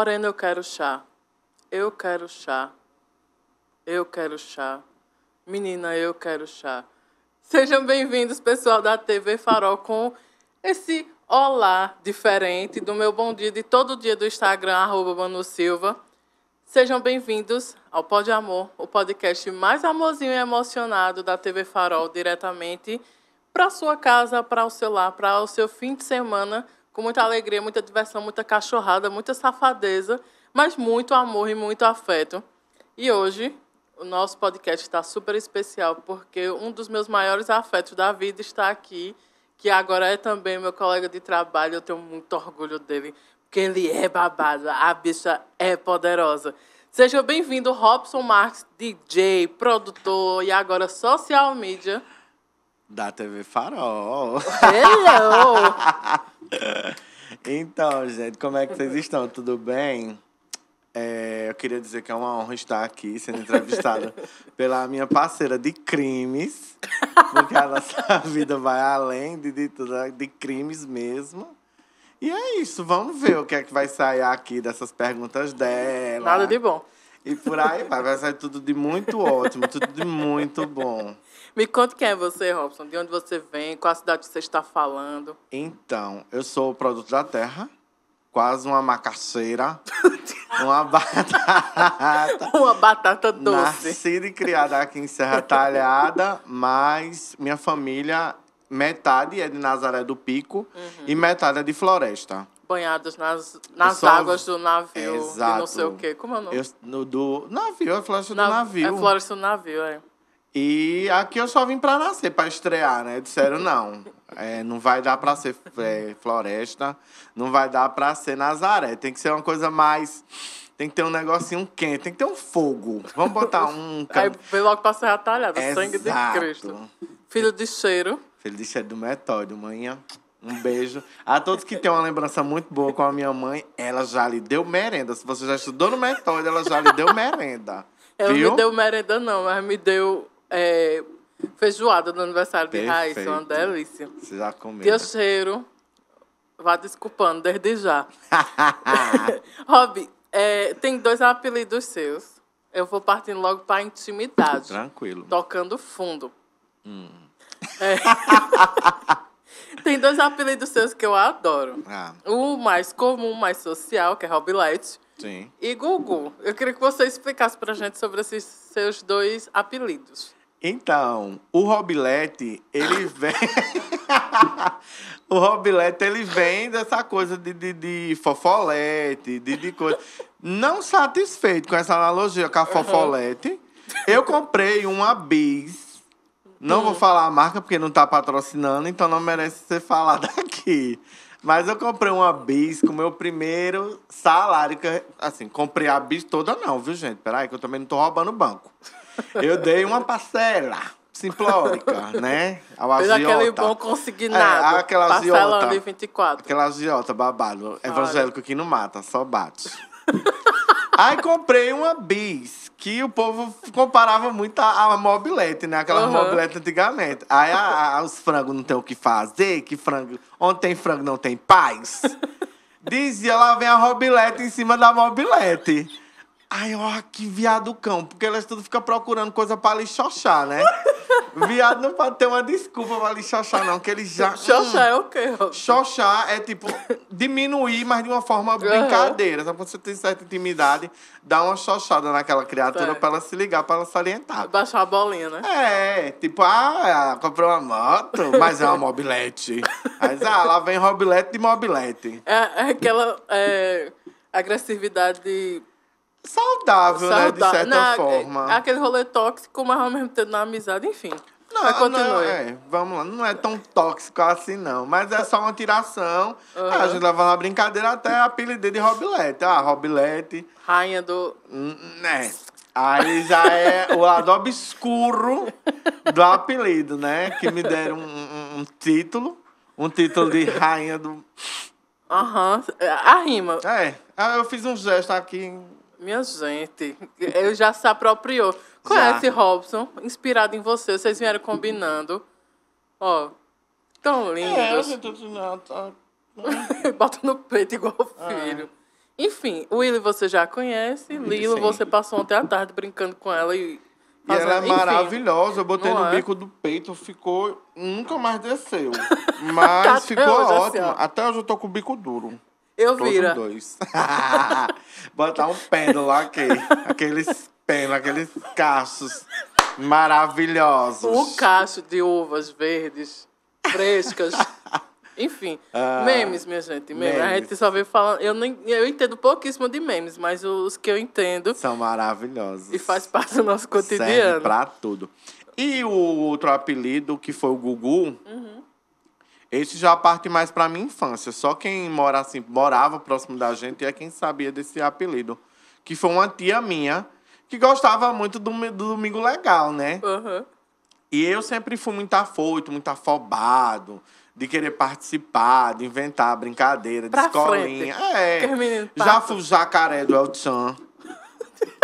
Morena, eu quero chá. Eu quero chá. Eu quero chá. Menina, eu quero chá. Sejam bem-vindos, pessoal da TV Farol, com esse olá diferente do meu bom dia de todo dia do Instagram, arroba Manu Silva. Sejam bem-vindos ao Pode Amor, o podcast mais amorzinho e emocionado da TV Farol, diretamente para sua casa, para o seu lar, para o seu fim de semana com muita alegria, muita diversão, muita cachorrada, muita safadeza, mas muito amor e muito afeto. E hoje o nosso podcast está super especial porque um dos meus maiores afetos da vida está aqui, que agora é também meu colega de trabalho. Eu tenho muito orgulho dele, porque ele é babado, a bicha é poderosa. Seja bem-vindo, Robson Marques, DJ, produtor e agora social media. Da TV Farol. Hello! então, gente, como é que vocês estão? Tudo bem? É, eu queria dizer que é uma honra estar aqui sendo entrevistada pela minha parceira de crimes, porque a nossa vida vai além de, de, de crimes mesmo. E é isso, vamos ver o que é que vai sair aqui dessas perguntas dela. Nada de bom. E por aí vai, vai sair tudo de muito ótimo, tudo de muito bom. Me conta quem é você, Robson, de onde você vem, qual a cidade que você está falando. Então, eu sou o produto da terra, quase uma macaceira, uma batata. uma batata doce. Nascida e criada aqui em Serra Talhada, mas minha família, metade é de Nazaré do Pico uhum. e metade é de Floresta banhados nas, nas águas do navio Exato. e não sei o quê. Como é o nome? Eu, no, do navio, é floresta Na... do é navio. É floresta do navio, é. E aqui eu só vim para nascer, para estrear, né? Disseram, não, é, não vai dar para ser é, floresta, não vai dar para ser Nazaré. Tem que ser uma coisa mais... Tem que ter um negocinho quente, tem que ter um fogo. Vamos botar um... Aí veio logo para ser atalhada, Exato. sangue de Cristo. Filho de cheiro. Filho de cheiro do metódio, manhã. Um beijo. A todos que têm uma lembrança muito boa com a minha mãe, ela já lhe deu merenda. Se você já estudou no metódio, ela já lhe deu merenda. Ela não me deu merenda não, mas me deu é, feijoada do aniversário de Raíssa, uma delícia. Você já comeu. Teu cheiro, vá desculpando desde já. Rob, é, tem dois apelidos seus. Eu vou partindo logo para intimidade. Tranquilo. Tocando fundo. Hum. É. Tem dois apelidos seus que eu adoro. Ah. O mais comum, mais social, que é Rob Light. Sim. E Gugu. Eu queria que você explicasse pra gente sobre esses seus dois apelidos. Então, o Robilete, ele vem. o Robilete, ele vem dessa coisa de, de, de fofolete, de, de coisa. Não satisfeito com essa analogia com a fofolete, eu comprei uma bis. Não vou hum. falar a marca porque não está patrocinando, então não merece ser falado aqui. Mas eu comprei uma bis com meu primeiro salário. Que, assim, comprei a bis toda, não, viu, gente? Peraí, que eu também não tô roubando banco. Eu dei uma parcela simplórica, né? Ao Fez agiota. aquele bom consignado. É, aquela parcelando agiota, em 24. Aquela agiota babado. Olha. Evangélico que não mata, só bate. Aí comprei uma bis, que o povo comparava muito a, a mobilete, né? Aquela uhum. mobilete antigamente. Aí a, a, os frangos não tem o que fazer, que frango... Onde tem frango não tem paz. Dizia, lá vem a mobilete em cima da mobilete. Ai, ó, que viado cão. Porque elas tudo ficam procurando coisa pra lixochar, né? viado não pode ter uma desculpa pra lixochar, não. Que ele já. Hum. Xoxar é o quê? Xoxar é tipo diminuir, mas de uma forma brincadeira. Só quando você tem certa intimidade, dá uma xoxada naquela criatura Sério. pra ela se ligar, pra ela se Baixar a bolinha, né? É, tipo, ah, comprou uma moto, mas é uma mobilete. mas, ah, lá vem mobilete de mobilete. É, é aquela é, agressividade saudável, né? De certa na- é forma. Aquele rolê tóxico, mas ao mesmo tempo na amizade, enfim. Não, Mas continue. não é, vamos lá, não é tão tóxico assim, não. Mas é só uma tiração. É, a gente leva uma brincadeira até apelido de Robilete. Ah, Robilete, Rainha do. Hum, né? Aí já é o lado obscuro do apelido, né? Que me deram um, um- um título. Um título de rainha do. Aham. A rima. É, ah, eu fiz um gesto aqui minha gente, ele já se apropriou. Conhece é já. Robson, inspirado em você, vocês vieram combinando. Ó, tão lindos. É, eu tudo não, tá... Bota no peito igual ah. filho. Enfim, o Willy você já conhece, Lilo Sim. você passou ontem à tarde brincando com ela e... Fazendo, e ela é enfim, maravilhosa, eu botei no é? bico do peito, ficou... Nunca mais desceu, mas tá, ficou é ótimo. Assim, até hoje eu tô com o bico duro. Eu Todos vira. dois. Botar um pêndulo aqui. Aqueles pêndulos, aqueles cachos maravilhosos. Um cacho de uvas verdes, frescas. Enfim, ah, memes, minha gente. Memes. memes. A gente só vem falando. Eu, nem, eu entendo pouquíssimo de memes, mas os que eu entendo. São maravilhosos. E faz parte do nosso cotidiano. Serve pra tudo. E o outro apelido, que foi o Gugu, uhum. Esse já parte mais para minha infância. Só quem mora assim, morava próximo da gente é quem sabia desse apelido. Que foi uma tia minha que gostava muito do, do Domingo Legal, né? Uhum. E eu sempre fui muito afoito, muito afobado, de querer participar, de inventar brincadeira, de escolinha. Frente. É. Já fui jacaré do El Chan.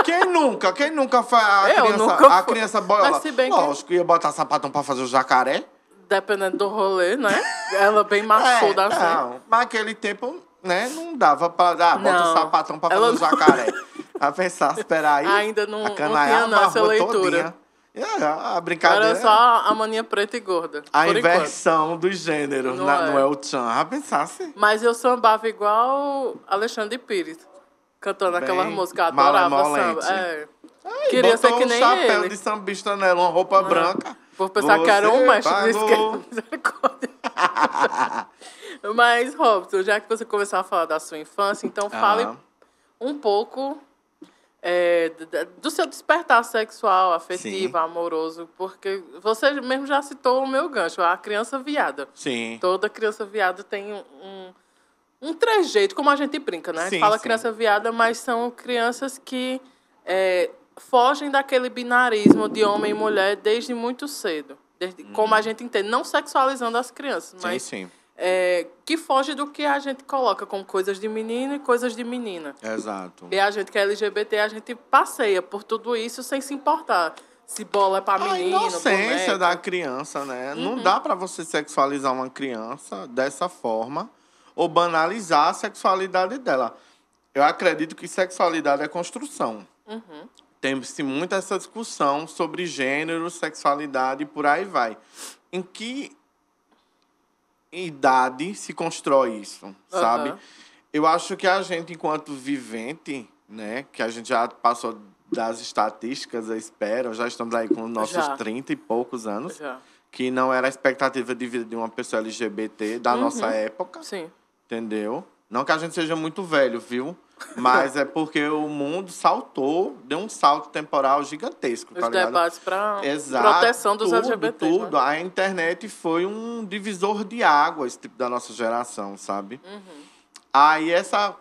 Quem nunca? Quem nunca foi a eu criança, nunca a criança boiola? Lógico que ia botar sapatão pra fazer o jacaré dependendo do rolê, né? Ela bem maçuda é, assim. Não, mas aquele tempo, né, não dava pra. Ah, bota o sapatão pra fazer o jacaré. a pensar, espera aí. Ainda não, a canaia não tinha essa leitura. Todinha. É, a brincadeira. Era só é a maninha preta e gorda. A inversão enquanto. gênero, gêneros não na, é. no El Chan. A sim. Mas eu sambava igual Alexandre Pires, cantando aquela aquelas músicas. Adorava samba. É. Ai, Queria ser que nem um chapéu ele. de sambista nela, uma roupa branca. Vou pensar que era um macho que... Mas, Robson, já que você começou a falar da sua infância, então ah. fale ah. um pouco é, do seu despertar sexual, afetivo, Sim. amoroso, porque você mesmo já citou o meu gancho, a criança viada. Sim. Toda criança viada tem um, um trejeito, como a gente brinca, né? Sim, Fala sim. criança viada, mas são crianças que é, fogem daquele binarismo de homem e mulher desde muito cedo. Desde, hum. Como a gente entende, não sexualizando as crianças, mas sim, sim. É, que foge do que a gente coloca como coisas de menino e coisas de menina. Exato. E a gente que é LGBT, a gente passeia por tudo isso sem se importar. Se bola é pra menino, A inocência da criança, né? Uhum. Não dá para você sexualizar uma criança dessa forma ou banalizar a sexualidade dela. Eu acredito que sexualidade é construção. Uhum. Tem-se muita essa discussão sobre gênero, sexualidade e por aí vai. Em que idade se constrói isso, uhum. sabe? Eu acho que a gente, enquanto vivente, né, que a gente já passou das estatísticas, eu espero, já estamos aí com nossos já. 30 e poucos anos, já. que não era a expectativa de vida de uma pessoa LGBT da uhum. nossa época. Sim. Entendeu? Não que a gente seja muito velho, viu? Mas é porque o mundo saltou, deu um salto temporal gigantesco. Os tá debates para proteção dos tudo, LGBT. Tudo. Né? A internet foi um divisor de águas tipo, da nossa geração, sabe? Uhum. Aí essa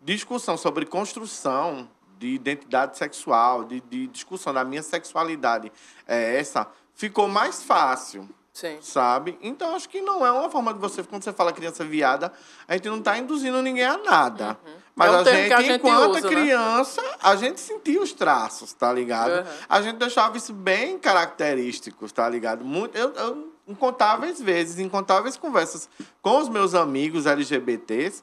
discussão sobre construção de identidade sexual, de, de discussão da minha sexualidade, é essa, ficou mais fácil. Sim. Sabe? Então acho que não é uma forma de você, quando você fala criança viada, a gente não está induzindo ninguém a nada. Uhum. Mas é um a, gente, a, gente, enquanto usa, né? criança, né? a gente sentia os traços, tá ligado? Uhum. A gente deixava isso bem característico, tá ligado? Muito, eu, eu, incontáveis vezes, incontáveis conversas com os meus amigos LGBTs,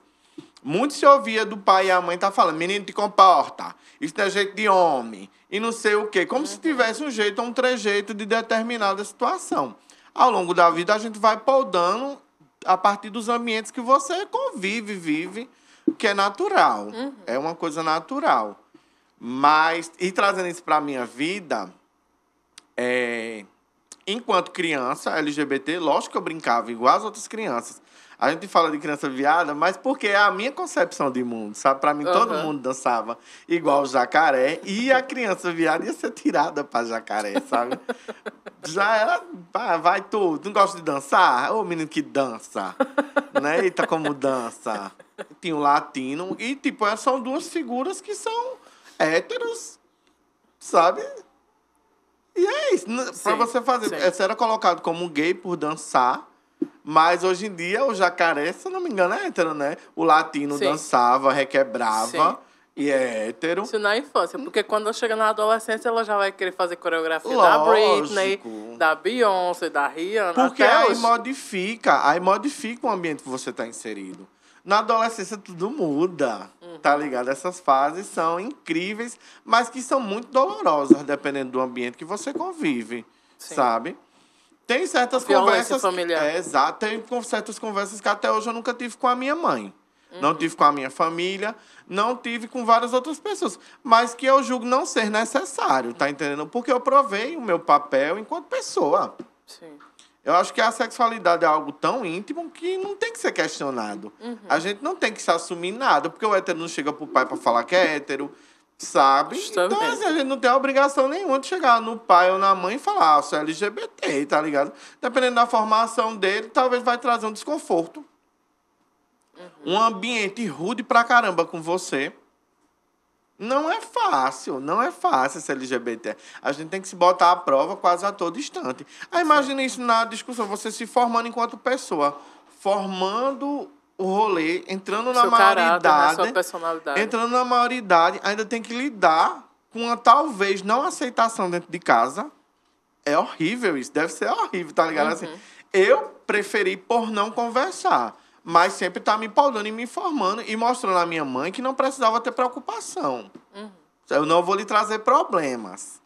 muito se ouvia do pai e a mãe tá falando, menino, te comporta, isso é jeito de homem, e não sei o quê. Como uhum. se tivesse um jeito ou um trejeito de determinada situação. Ao longo da vida, a gente vai podando a partir dos ambientes que você convive, vive que é natural, uhum. é uma coisa natural. Mas, e trazendo isso para a minha vida, é, enquanto criança LGBT, lógico que eu brincava igual as outras crianças, a gente fala de criança viada, mas porque é a minha concepção de mundo, sabe? Para mim, uhum. todo mundo dançava igual jacaré e a criança viada ia ser tirada para jacaré, sabe? Já era, pá, vai tu, não gosta de dançar? Ô menino que dança, né? Eita, como dança. Tinha o latino e, tipo, é, são duas figuras que são héteros, sabe? E é isso. Né? Para você fazer, sim. É, você era colocado como gay por dançar mas hoje em dia o jacaré, se eu não me engano, é hétero, né? O latino Sim. dançava, requebrava. Sim. E é hétero. Isso na infância, porque quando ela chega na adolescência, ela já vai querer fazer coreografia Lógico. da Britney, da Beyoncé, da Rihanna. Porque aí hoje. modifica, aí modifica o ambiente que você está inserido. Na adolescência tudo muda, uhum. tá ligado? Essas fases são incríveis, mas que são muito dolorosas, dependendo do ambiente que você convive, Sim. sabe? Tem certas Violência conversas. familiar. Que, é, exato. Tem certas conversas que até hoje eu nunca tive com a minha mãe. Uhum. Não tive com a minha família, não tive com várias outras pessoas, mas que eu julgo não ser necessário, tá entendendo? Porque eu provei o meu papel enquanto pessoa. Sim. Eu acho que a sexualidade é algo tão íntimo que não tem que ser questionado. Uhum. A gente não tem que se assumir nada, porque o hétero não chega pro pai para falar que é hétero, sabe Então, assim, a gente não tem obrigação nenhuma de chegar no pai ou na mãe e falar, ah, sou LGBT, tá ligado? Dependendo da formação dele, talvez vai trazer um desconforto. Uhum. Um ambiente rude pra caramba com você. Não é fácil, não é fácil ser LGBT. A gente tem que se botar à prova quase a todo instante. Aí ah, imagina isso na discussão, você se formando enquanto pessoa, formando o rolê, entrando na né? maioridade, né? entrando na maioridade, ainda tem que lidar com a talvez não aceitação dentro de casa. É horrível isso, deve ser horrível, tá ligado? Assim, uhum. Assim, eu preferi por não conversar, mas sempre tá me podando e me informando e mostrando à minha mãe que não precisava ter preocupação. Uhum. Eu não vou lhe trazer problemas,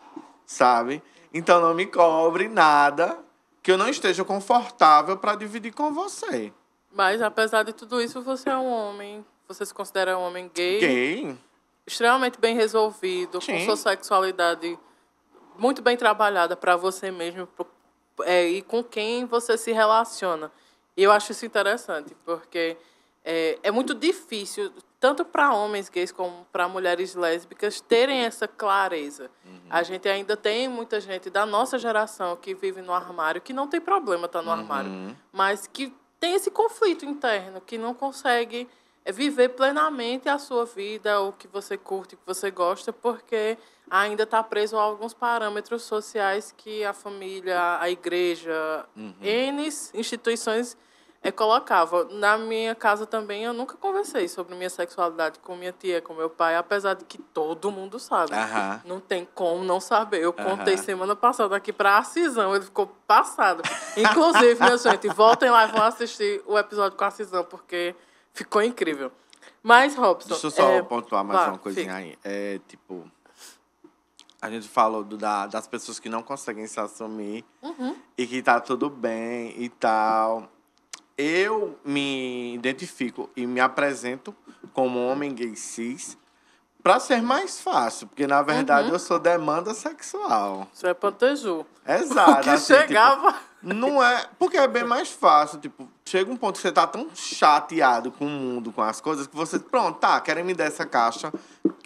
sabe? Então não me cobre nada que eu não esteja confortável para dividir com você. Mas apesar de tudo isso, você é um homem. Você se considera um homem gay? Gay. Extremamente bem resolvido, Sim. com sua sexualidade muito bem trabalhada para você mesmo pro, é, e com quem você se relaciona. E eu acho isso interessante, porque é, é muito difícil, tanto para homens gays como para mulheres lésbicas, terem essa clareza. Uhum. A gente ainda tem muita gente da nossa geração que vive no armário, que não tem problema estar tá no uhum. armário, mas que tem esse conflito interno, que não consegue eh, viver plenamente a sua vida, o que você curte, o que você gosta, porque ainda está preso a alguns parâmetros sociais que a família, a igreja, uhum. N instituições é, colocava. Na minha casa também eu nunca conversei sobre minha sexualidade com minha tia, com meu pai, apesar de que todo mundo sabe. Não tem como não saber. Eu contei semana passada aqui para a cisão ele ficou passado. Inclusive, minha gente, voltem lá e vão assistir o episódio com a cisão porque ficou incrível. Mas, Robson. Deixa eu só é, pontuar mais uma coisinha fica. aí. É tipo. A gente falou do, da, das pessoas que não conseguem se assumir uhum. e que tá tudo bem e tal eu me identifico e me apresento como homem gay cis para ser mais fácil, porque na verdade uhum. eu sou demanda sexual. Isso é panteju. Exato. Porque assim, tipo, chegava. Tipo, não é. Porque é bem mais fácil. Tipo, chega um ponto que você tá tão chateado com o mundo, com as coisas, que você. Pronto, tá, querem me dar essa caixa,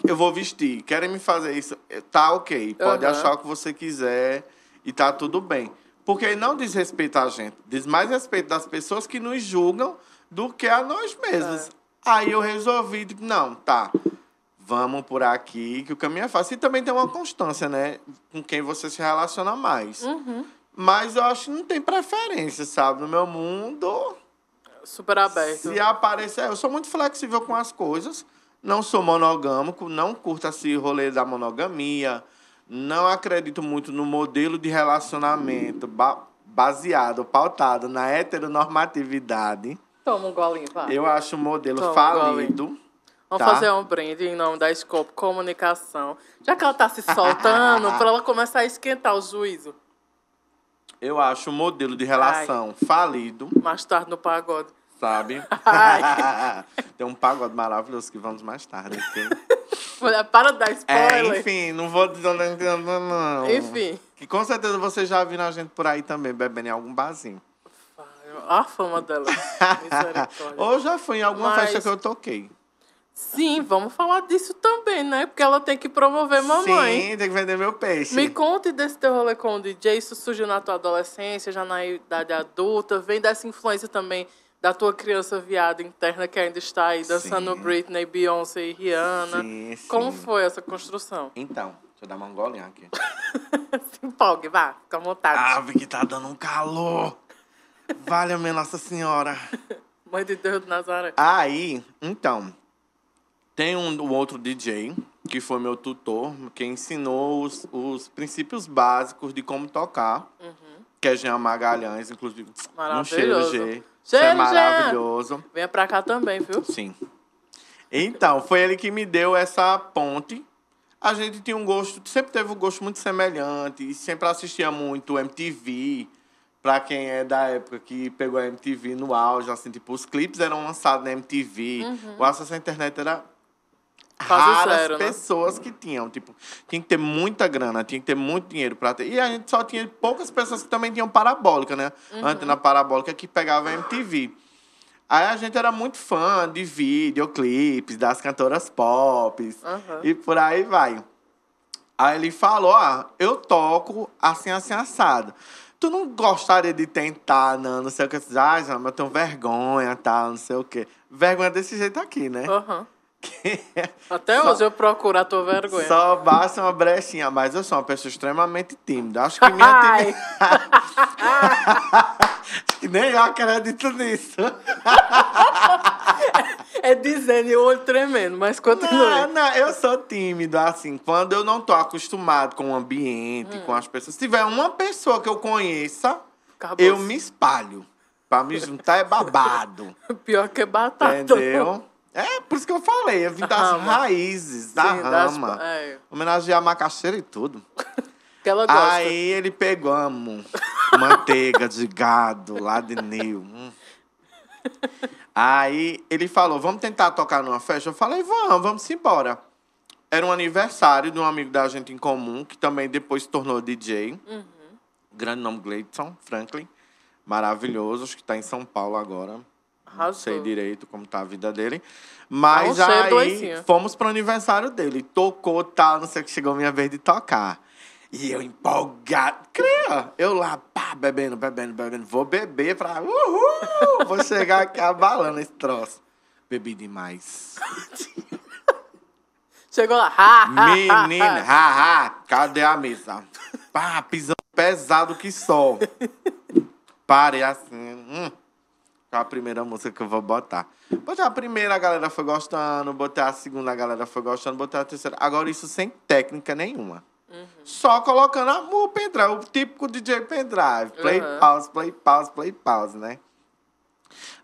eu vou vestir. Querem me fazer isso. Tá ok. Pode uhum. achar o que você quiser e tá tudo bem. Porque aí não diz respeito a gente, diz mais respeito das pessoas que nos julgam do que a nós mesmos. É. Aí eu resolvi, não, tá, vamos por aqui, que o caminho é fácil. E também tem uma constância, né? Com quem você se relaciona mais. Uhum. Mas eu acho que não tem preferência, sabe? No meu mundo. Super aberto. Se aparecer. Eu sou muito flexível com as coisas. Não sou monogâmico, não curto esse rolê da monogamia não acredito muito no modelo de relacionamento ba baseado, pautado na heteronormatividade. Toma um golinho, vai. Eu acho o modelo Toma falido. Um Vamos tá? fazer um brinde em nome da Scope Comunicação. Já que ela está se soltando, para ela começar a esquentar o juízo. Eu acho o modelo de relação Ai. falido. Mais tarde no pagode. Sabe? Tem um pagode maravilhoso que vamos mais tarde. Para de dar é, spoiler. É, enfim, não vou não. Enfim. Que com certeza vocês já viram a gente por aí também, bebendo em algum barzinho. Olha a fama dela. Ou já foi em alguma Mas... festa que eu toquei. Sim, vamos falar disso também, né? Porque ela tem que promover mamãe. Sim, tem que vender meu peixe. Me conte desse teu rolê com o DJ. Isso surgiu na tua adolescência, já na idade adulta. Vem dessa influência também da tua criança viada interna que ainda está aí dançando sim. Britney, Beyoncé e Rihanna. Sim, sim. Como foi essa construção? Então, deixa eu dar uma angolinha aqui. Se empolgue, vá, fica à vontade. Ave ah, que tá dando um calor. vale a minha Nossa Senhora. Mãe de Deus do Nazaré. Aí, então, tem um, um outro DJ que foi meu tutor, que ensinou os, os princípios básicos de como tocar. Uhum que é Jean Magalhães, inclusive. Maravilhoso. Um cheiro, G. Cheiro, é maravilhoso. Jean. Venha pra cá também, viu? Sim. Então, foi ele que me deu essa ponte. A gente tinha um gosto, sempre teve um gosto muito semelhante, e sempre assistia muito MTV. Pra quem é da época que pegou a MTV no auge, assim, tipo, os clipes eram lançados na MTV. Uhum. O acesso à internet era Quase raras né? pessoas né? que tinham. Tipo, tinha que ter muita grana, tinha que ter muito dinheiro para ter. E a gente só tinha poucas pessoas que também tinham parabólica, né? Uhum. Antena parabólica que pegava MTV. Aí a gente era muito fã de videoclipes, das cantoras pop uhum. e por aí vai. Aí ele falou: ah, eu toco assim, assim, assado. Tu não gostaria de tentar, não, não sei o que. Ah, mas eu tenho vergonha, tal, tá, não sei o quê. Vergonha desse jeito aqui, né? Uhum. Até hoje eu procuro a tua vergonha. Só basta uma brechinha, mas eu sou uma pessoa extremamente tímida. Acho que minha que Nem eu acredito nisso. é dizendo e o olho tremendo, mas continua. Não, não, eu sou tímido, assim, quando eu não tô acostumado com o ambiente, hum. com as pessoas. Se tiver uma pessoa que eu conheça, Acabou eu me espalho. Pra me juntar é babado. Pior que é batata. Entendeu? É, por isso que eu falei, eu é vim das rama. raízes, da Sim, rama. Das... É. Homenagear a macaxeira e tudo. que ela gosta. Aí ele pegamos manteiga de gado lá de Nil. Hum. Aí ele falou, vamos tentar tocar numa festa? Eu falei, vamos, vamos embora. Era um aniversário de um amigo da gente em comum, que também depois se tornou DJ. Uhum. Grande nome, Gleidson Franklin. Maravilhoso, acho que está em São Paulo agora. Arrasou. sei direito como tá a vida dele. Mas é aí doicinha. fomos pro aniversário dele. Tocou, tal, não sei o que chegou a minha vez de tocar. E eu empolgado, cria, eu lá, pá, bebendo, bebendo, bebendo. Vou beber pra, uhul, vou chegar aqui abalando esse troço. Bebi demais. Chegou lá, ha, ha, Menina, ha, ha, cadê a mesa? Pá, pisando pesado que sol. Parei assim, hum. A primeira música que eu vou botar. Botei a primeira, a galera foi gostando. Botei a segunda, a galera foi gostando. Botei a terceira. Agora, isso sem técnica nenhuma. Uhum. Só colocando a, o pendrive, o típico DJ pendrive. Play, uhum. pause, play, pause, play, pause, né?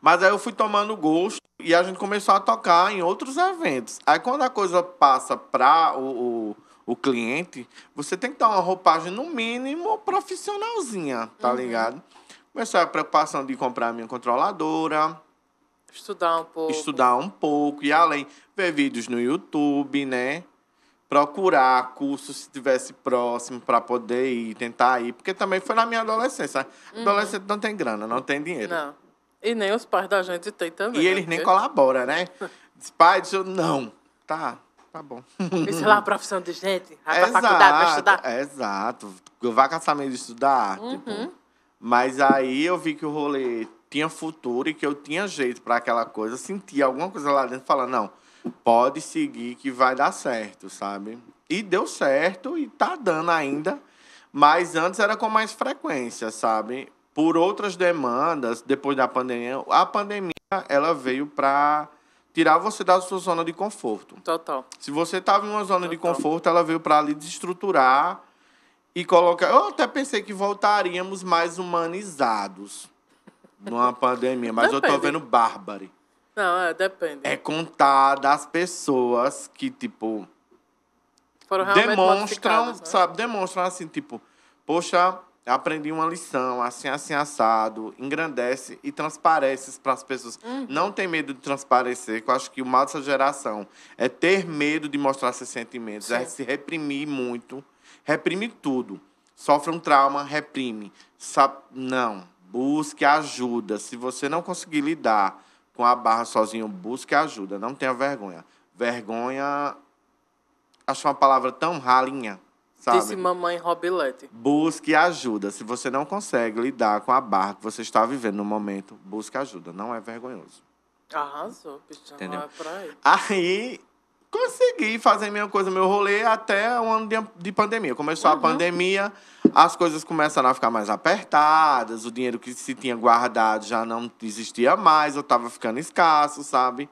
Mas aí eu fui tomando gosto e a gente começou a tocar em outros eventos. Aí quando a coisa passa para o, o, o, cliente, você tem que dar uma roupagem no mínimo profissionalzinha, tá uhum. ligado? Começar a preocupação de comprar a minha controladora. Estudar um pouco. Estudar um pouco. E além, ver vídeos no YouTube, né? Procurar cursos se tivesse próximo para poder ir, tentar ir. Porque também foi na minha adolescência. Uhum. Adolescente não tem grana, não tem dinheiro. Não. E nem os pais da gente tem também. E né? eles nem colaboram, né? Os pais, não. Tá, tá bom. Isso é lá a profissão de gente. Vai pra faculdade, vai estudar. Exato. Vai caçar meio de estudar. Tipo, uhum. Tipo, mas aí eu vi que o rolê tinha futuro e que eu tinha jeito para aquela coisa. senti alguma coisa lá dentro falando, não, pode seguir que vai dar certo, sabe? E deu certo e tá dando ainda. Mas antes era com mais frequência, sabe? Por outras demandas, depois da pandemia, a pandemia ela veio para tirar você da sua zona de conforto. Total. Se você estava em uma zona Total. de conforto, ela veio para lhe desestruturar e colocar. Eu até pensei que voltaríamos mais humanizados numa pandemia, mas depende. eu tô vendo Bárbara. Não, é, depende. É contar das pessoas que, tipo. Foram demonstram, né? sabe? Demonstram assim, tipo, poxa, aprendi uma lição, assim, assim, assado, engrandece e transparece para as pessoas. Uhum. Não tem medo de transparecer, que eu acho que o mal dessa geração é ter medo de mostrar seus sentimentos, é Sim. é se reprimir muito reprime tudo. Sofre um trauma, reprime. Sa não, busque ajuda. Se você não conseguir lidar com a barra sozinho, busque ajuda. Não tenha vergonha. Vergonha, acho uma palavra tão ralinha. Sabe? Disse mamãe Robilete. Busque ajuda. Se você não consegue lidar com a barra que você está vivendo no momento, busque ajuda. Não é vergonhoso. Arrasou, bicho. Entendeu? É aí. aí consegui fazer minha coisa, meu rolê, até o um ano de, de, pandemia. Começou uhum. a pandemia, as coisas começaram a ficar mais apertadas, o dinheiro que se tinha guardado já não existia mais, eu tava ficando escasso, sabe?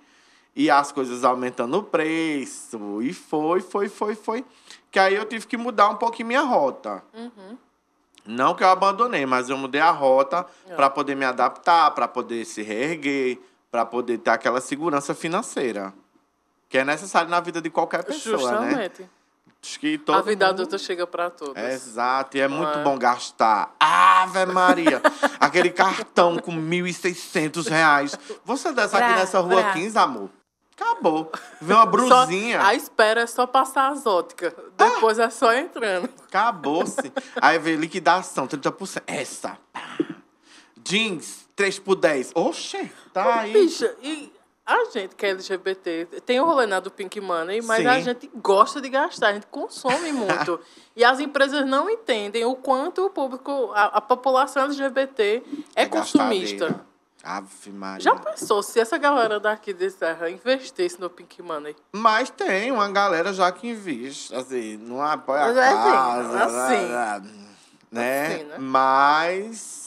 E as coisas aumentando o preço, e foi, foi, foi, foi. Que aí eu tive que mudar um pouquinho minha rota. Uhum. Não que eu abandonei, mas eu mudei a rota uhum. É. para poder me adaptar, para poder se reerguer, para poder ter aquela segurança financeira que é necessário na vida de qualquer pessoa, né? Justamente. né? que todo a vida mundo... adulta chega para todos. exato, e é muito é. bom gastar. Ave Maria! Aquele cartão com 1.600. Reais. Você desce aqui nessa rua pra. 15, amor? Acabou. Vem uma brusinha. Só, a espera é só passar as óticas. Depois ah. é só entrando. Acabou-se. Aí vem liquidação, 30%. Essa. Jeans, 3 por 10. Oxê. tá aí. Bicha, e a gente que é LGBT tem o rolê na né, do Pink Money, mas Sim. a gente gosta de gastar, a gente consome muito. e as empresas não entendem o quanto o público, a, a população LGBT é, é consumista. Ave Maria. Já pensou se essa galera daqui de Serra investisse no Pink Money? Mas tem uma galera já que investe, assim, não apoia mas a é assim, casa, assim, né? Assim, né? Mas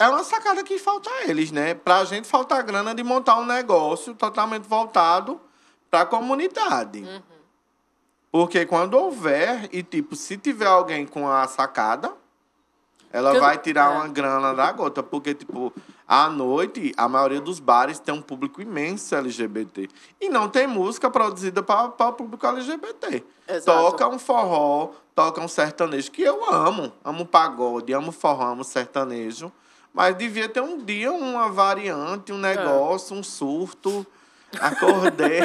é uma sacada que falta a eles, né? Para a gente faltar grana de montar um negócio totalmente voltado para a comunidade. Uhum. Porque quando houver, e tipo, se tiver alguém com a sacada, ela vai tirar é. uma grana da gota. Porque, tipo, à noite, a maioria dos bares tem um público imenso LGBT. E não tem música produzida para o público LGBT. Exato. Toca um forró, toca um sertanejo, que eu amo. Amo pagode, amo forró, amo sertanejo. Mas devia ter um dia uma variante, um é. negócio, um surto. Acordei,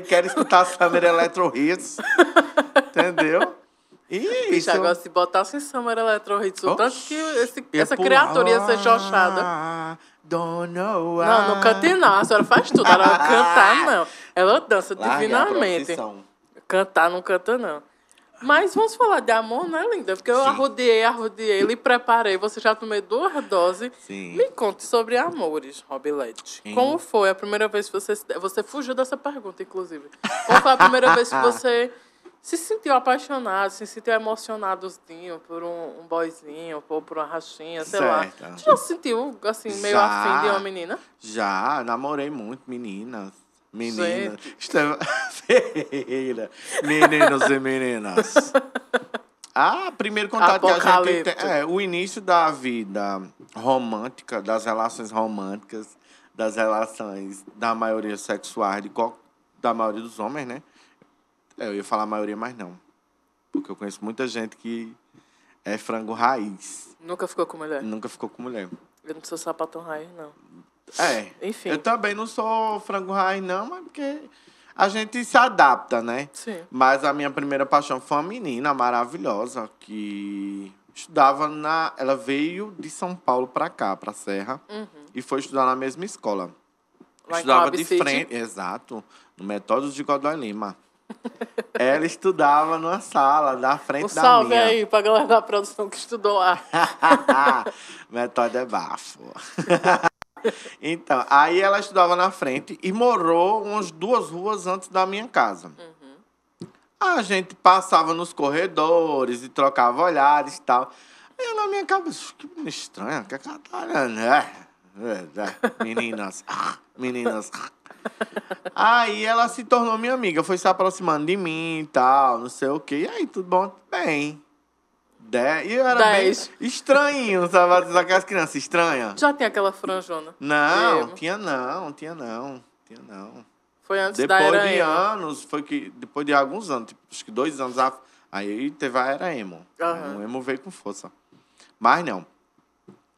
quero escutar Summer Electro Hits. Entendeu? E Bicho, agora se botasse assim, Summer Electro Hits, o tanto que esse, essa pular. criatura ia ser chochada. Não, não cante não, a senhora faz tudo. Ela não canta não. Ela dança Larga divinamente. Cantar não canta, não. Mas vamos falar de amor, né, linda? Porque eu arrodeei, arrodeei, lhe preparei. Você já tomei duas doses. Sim. Me conte sobre amores, Robilete. Como foi a primeira vez que você... Você fugiu dessa pergunta, inclusive. Como foi a primeira vez que você se sentiu apaixonado, se sentiu emocionadozinho por um, um boyzinho, ou por uma rachinha, sei certo. lá. Você já se sentiu, assim, meio já, afim de uma menina? Já, namorei muito meninas. Menina. Ferreira. É- meninos e meninas. Ah, primeiro contato Apocalipto. que a gente tem. É, o início da vida romântica, das relações românticas, das relações da maioria sexual, de qual, da maioria dos homens, né? É, eu ia falar maioria, mas não. Porque eu conheço muita gente que é frango raiz. Nunca ficou com mulher? Nunca ficou com mulher. Eu não sou sapatão raiz, não. É. Enfim. Eu também não sou frango raiz, não, mas porque a gente se adapta, né? Sim. Mas a minha primeira paixão foi uma menina maravilhosa que estudava na. Ela veio de São Paulo para cá, para Serra, uhum. e foi estudar na mesma escola. Lá estudava de frente, exato, no Método de Godoy Lima. Ela estudava numa sala da frente um da salve minha. Salve aí pra galera da produção que estudou lá. Metódio é bafo. Então, aí ela estudava na frente e morou umas duas ruas antes da minha casa. Uhum. A gente passava nos corredores e trocava olhares e tal. Eu na minha cabeça, que menina estranha, que é catalana, tá é, é, é, Meninas, meninas. Aí ela se tornou minha amiga, foi se aproximando de mim e tal, não sei o quê. E aí, tudo bom? bem. Dez. Né? E eu era Dez. bem sabe? Aquelas crianças estranhas. Já tem aquela franjona. Não, tinha não, tinha não, tinha não. Foi antes depois da era de emo. anos, foi que depois de alguns anos, tipo, acho que dois anos, aí teve a era emo. Uhum. O emo veio com força. Mas não.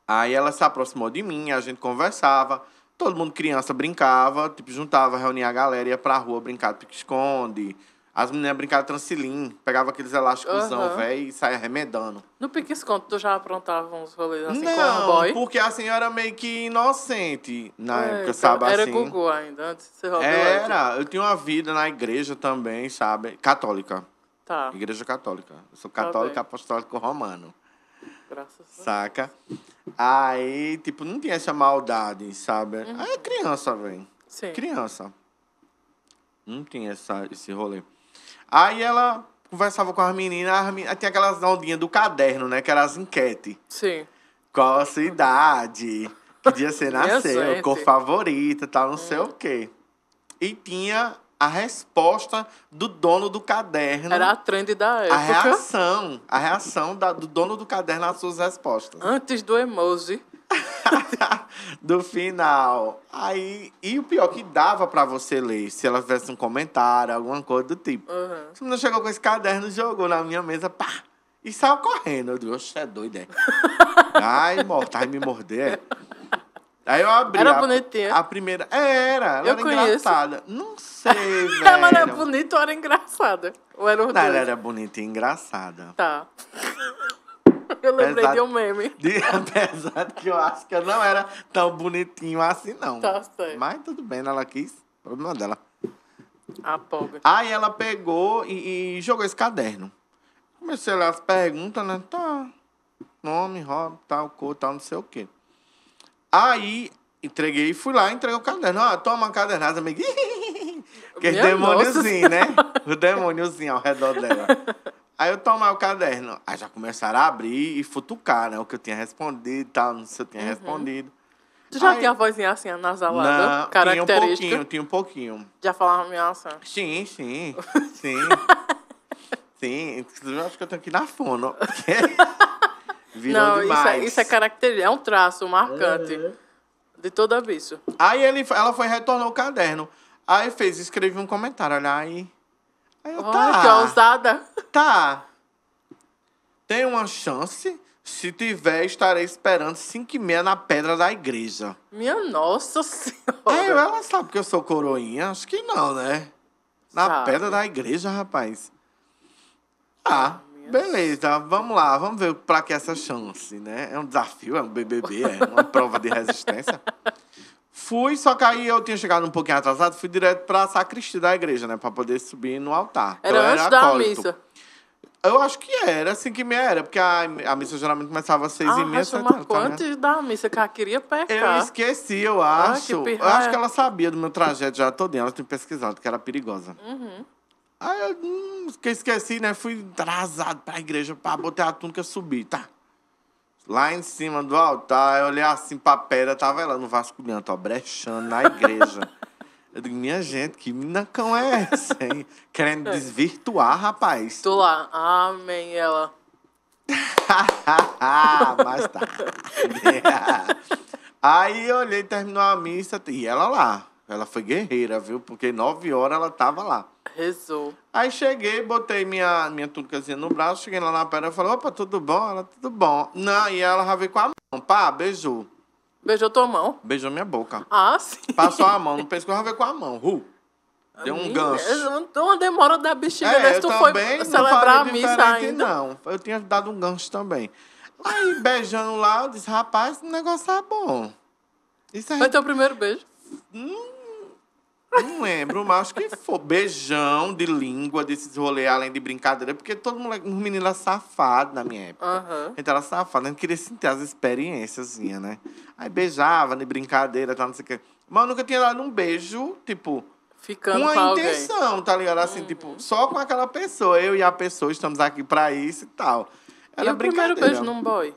Aí ela se aproximou de mim, a gente conversava, todo mundo criança brincava, tipo, juntava, reunia a galera, ia pra rua brincar pique-esconde, as meninas brincavam transilim, pegava aqueles elásticosão, uhum. velho, e saia remedando. No Piques quanto tu já aprontava uns rolês assim não, com o boy? porque a senhora era meio que inocente na é, época, sabe? Era assim. Gugu ainda, antes de ser Roberto. Era, eu tinha uma vida na igreja também, sabe? Católica. Tá. Igreja católica. Eu sou tá católica tá apostólico romano. Graças Saca? Aí, tipo, não tinha essa maldade, sabe? Uhum. Aí é criança, velho. Criança. Não tinha essa, esse rolê. Aí ela conversava com as meninas, as meninas tinha aquelas ondinhas do caderno, né? Que eram as enquetes. Sim. Qual a sua idade? Que dia você nasceu? cor favorita, tal, não hum. sei o quê. E tinha a resposta do dono do caderno. Era a trend da época. A reação. A reação da, do dono do caderno às suas respostas. Antes do emoji. do final. Aí, e o pior que dava para você ler, se ela fizesse um comentário, alguma coisa do tipo. Uhum. Se não chegou com esse caderno, jogou na minha mesa, pá! E saiu correndo. Eu disse, oxe, é doido, é? Ai, morta, ai, me morder, é? Aí eu abri. Era a, bonitinha. A primeira. É, era, ela eu era conheço. engraçada. Não sei, velho. Ela era bonita ou era engraçada? Ou era Não, ela era bonita e engraçada. Tá. Eu lembrei de um meme. De, apesar que o não era tão bonitinho assim, não. Tá certo. Mas tudo bem, ela quis. Problema dela. A pobre. Aí ela pegou e, e jogou esse caderno. Comecei a ler as perguntas, né? Tá. Nome, roda, tal, cor, tal, não sei o quê. Aí entreguei e fui lá entreguei o caderno. Ah, toma cadernada, amiga. Que demôniozinho, né? O demôniozinho ao redor dela. Aí eu tomar o caderno. Aí já começaram a abrir e futucar, né? O que eu tinha respondido e tal, não sei se eu tinha uhum. respondido. Tu já Aí, tinha a vozinha assim, anasalada? Não, característica? tinha um pouquinho, tinha um pouquinho. Já falava ameaça? Sim, sim, sim. sim, inclusive eu acho que eu tô aqui na fono. Virou não, demais. Isso é, isso é característica, é um traço marcante uhum. de todo aviso. Aí ele, ela foi retornou o caderno. Aí fez, escreveu um comentário, olha aí. Aí eu, Olha, tá. Que ousada. Tá. Tem uma chance? Se tiver, estarei esperando 5 e meia na pedra da igreja. Minha nossa senhora. Aí ela sabe que eu sou coroinha? Acho que não, né? Na sabe. pedra da igreja, rapaz. Ah, beleza. Vamos lá, vamos ver pra que essa chance, né? É um desafio, é um BBB, é uma prova de resistência. Fui, só que aí eu tinha chegado um pouquinho atrasado, fui direto pra sacristia da igreja, né? Pra poder subir no altar. Então, era então, antes era da missa. Eu acho que era, assim que me era, porque a, a missa geralmente começava às seis ah, e meia. Acho tá, antes da missa, que ela queria pecar. Eu esqueci, eu ah, acho. Ah, eu acho que ela sabia do meu trajeto já todo ela tinha pesquisado, que era perigosa. Uhum. Aí eu hum, esqueci, né? Fui atrasado pra igreja, para botar a túnica, subir tá? Lá em cima do altar, eu olhei assim pra pedra, tava ela no vasculhando, ó, brechando na igreja. Eu digo, minha gente, que mina cão é essa, hein? Querendo é. desvirtuar, rapaz. Tô lá, amém, ela. Mas tá. Aí eu olhei, terminou a missa, e ela lá. Ela foi guerreira, viu? Porque nove horas ela tava lá. Rezou. Aí cheguei, botei minha, minha túnicazinha no braço, cheguei lá na perna e falei, opa, tudo bom? Ela, tudo bom. Não, e ela já veio com a mão, pá, beijou. Beijou tua mão? Beijou minha boca. Ah, sim. Passou a mão no pescoço, já veio com a mão. ru. Deu um gancho. Então uma demora da bexiga é, desse, né? tu foi celebrar a missa ainda. Não, eu tinha dado um gancho também. Aí beijando lá, eu disse, rapaz, o negócio é bom. Isso aí... É foi teu primeiro beijo? Hum, não lembro, mas acho que foi beijão de língua, desses rolês, além de brincadeira, porque todo mundo, um menino era safado na minha época. Uhum. Então era safado, a gente queria sentir as experiências, né? Aí beijava de brincadeira, tal, não sei o quê. Mas eu nunca tinha dado um beijo, tipo, Ficando com a intenção, alguém. tá ligado? Assim, uhum. tipo, só com aquela pessoa. Eu e a pessoa estamos aqui pra isso e tal. Era e o primeiro beijo num boy?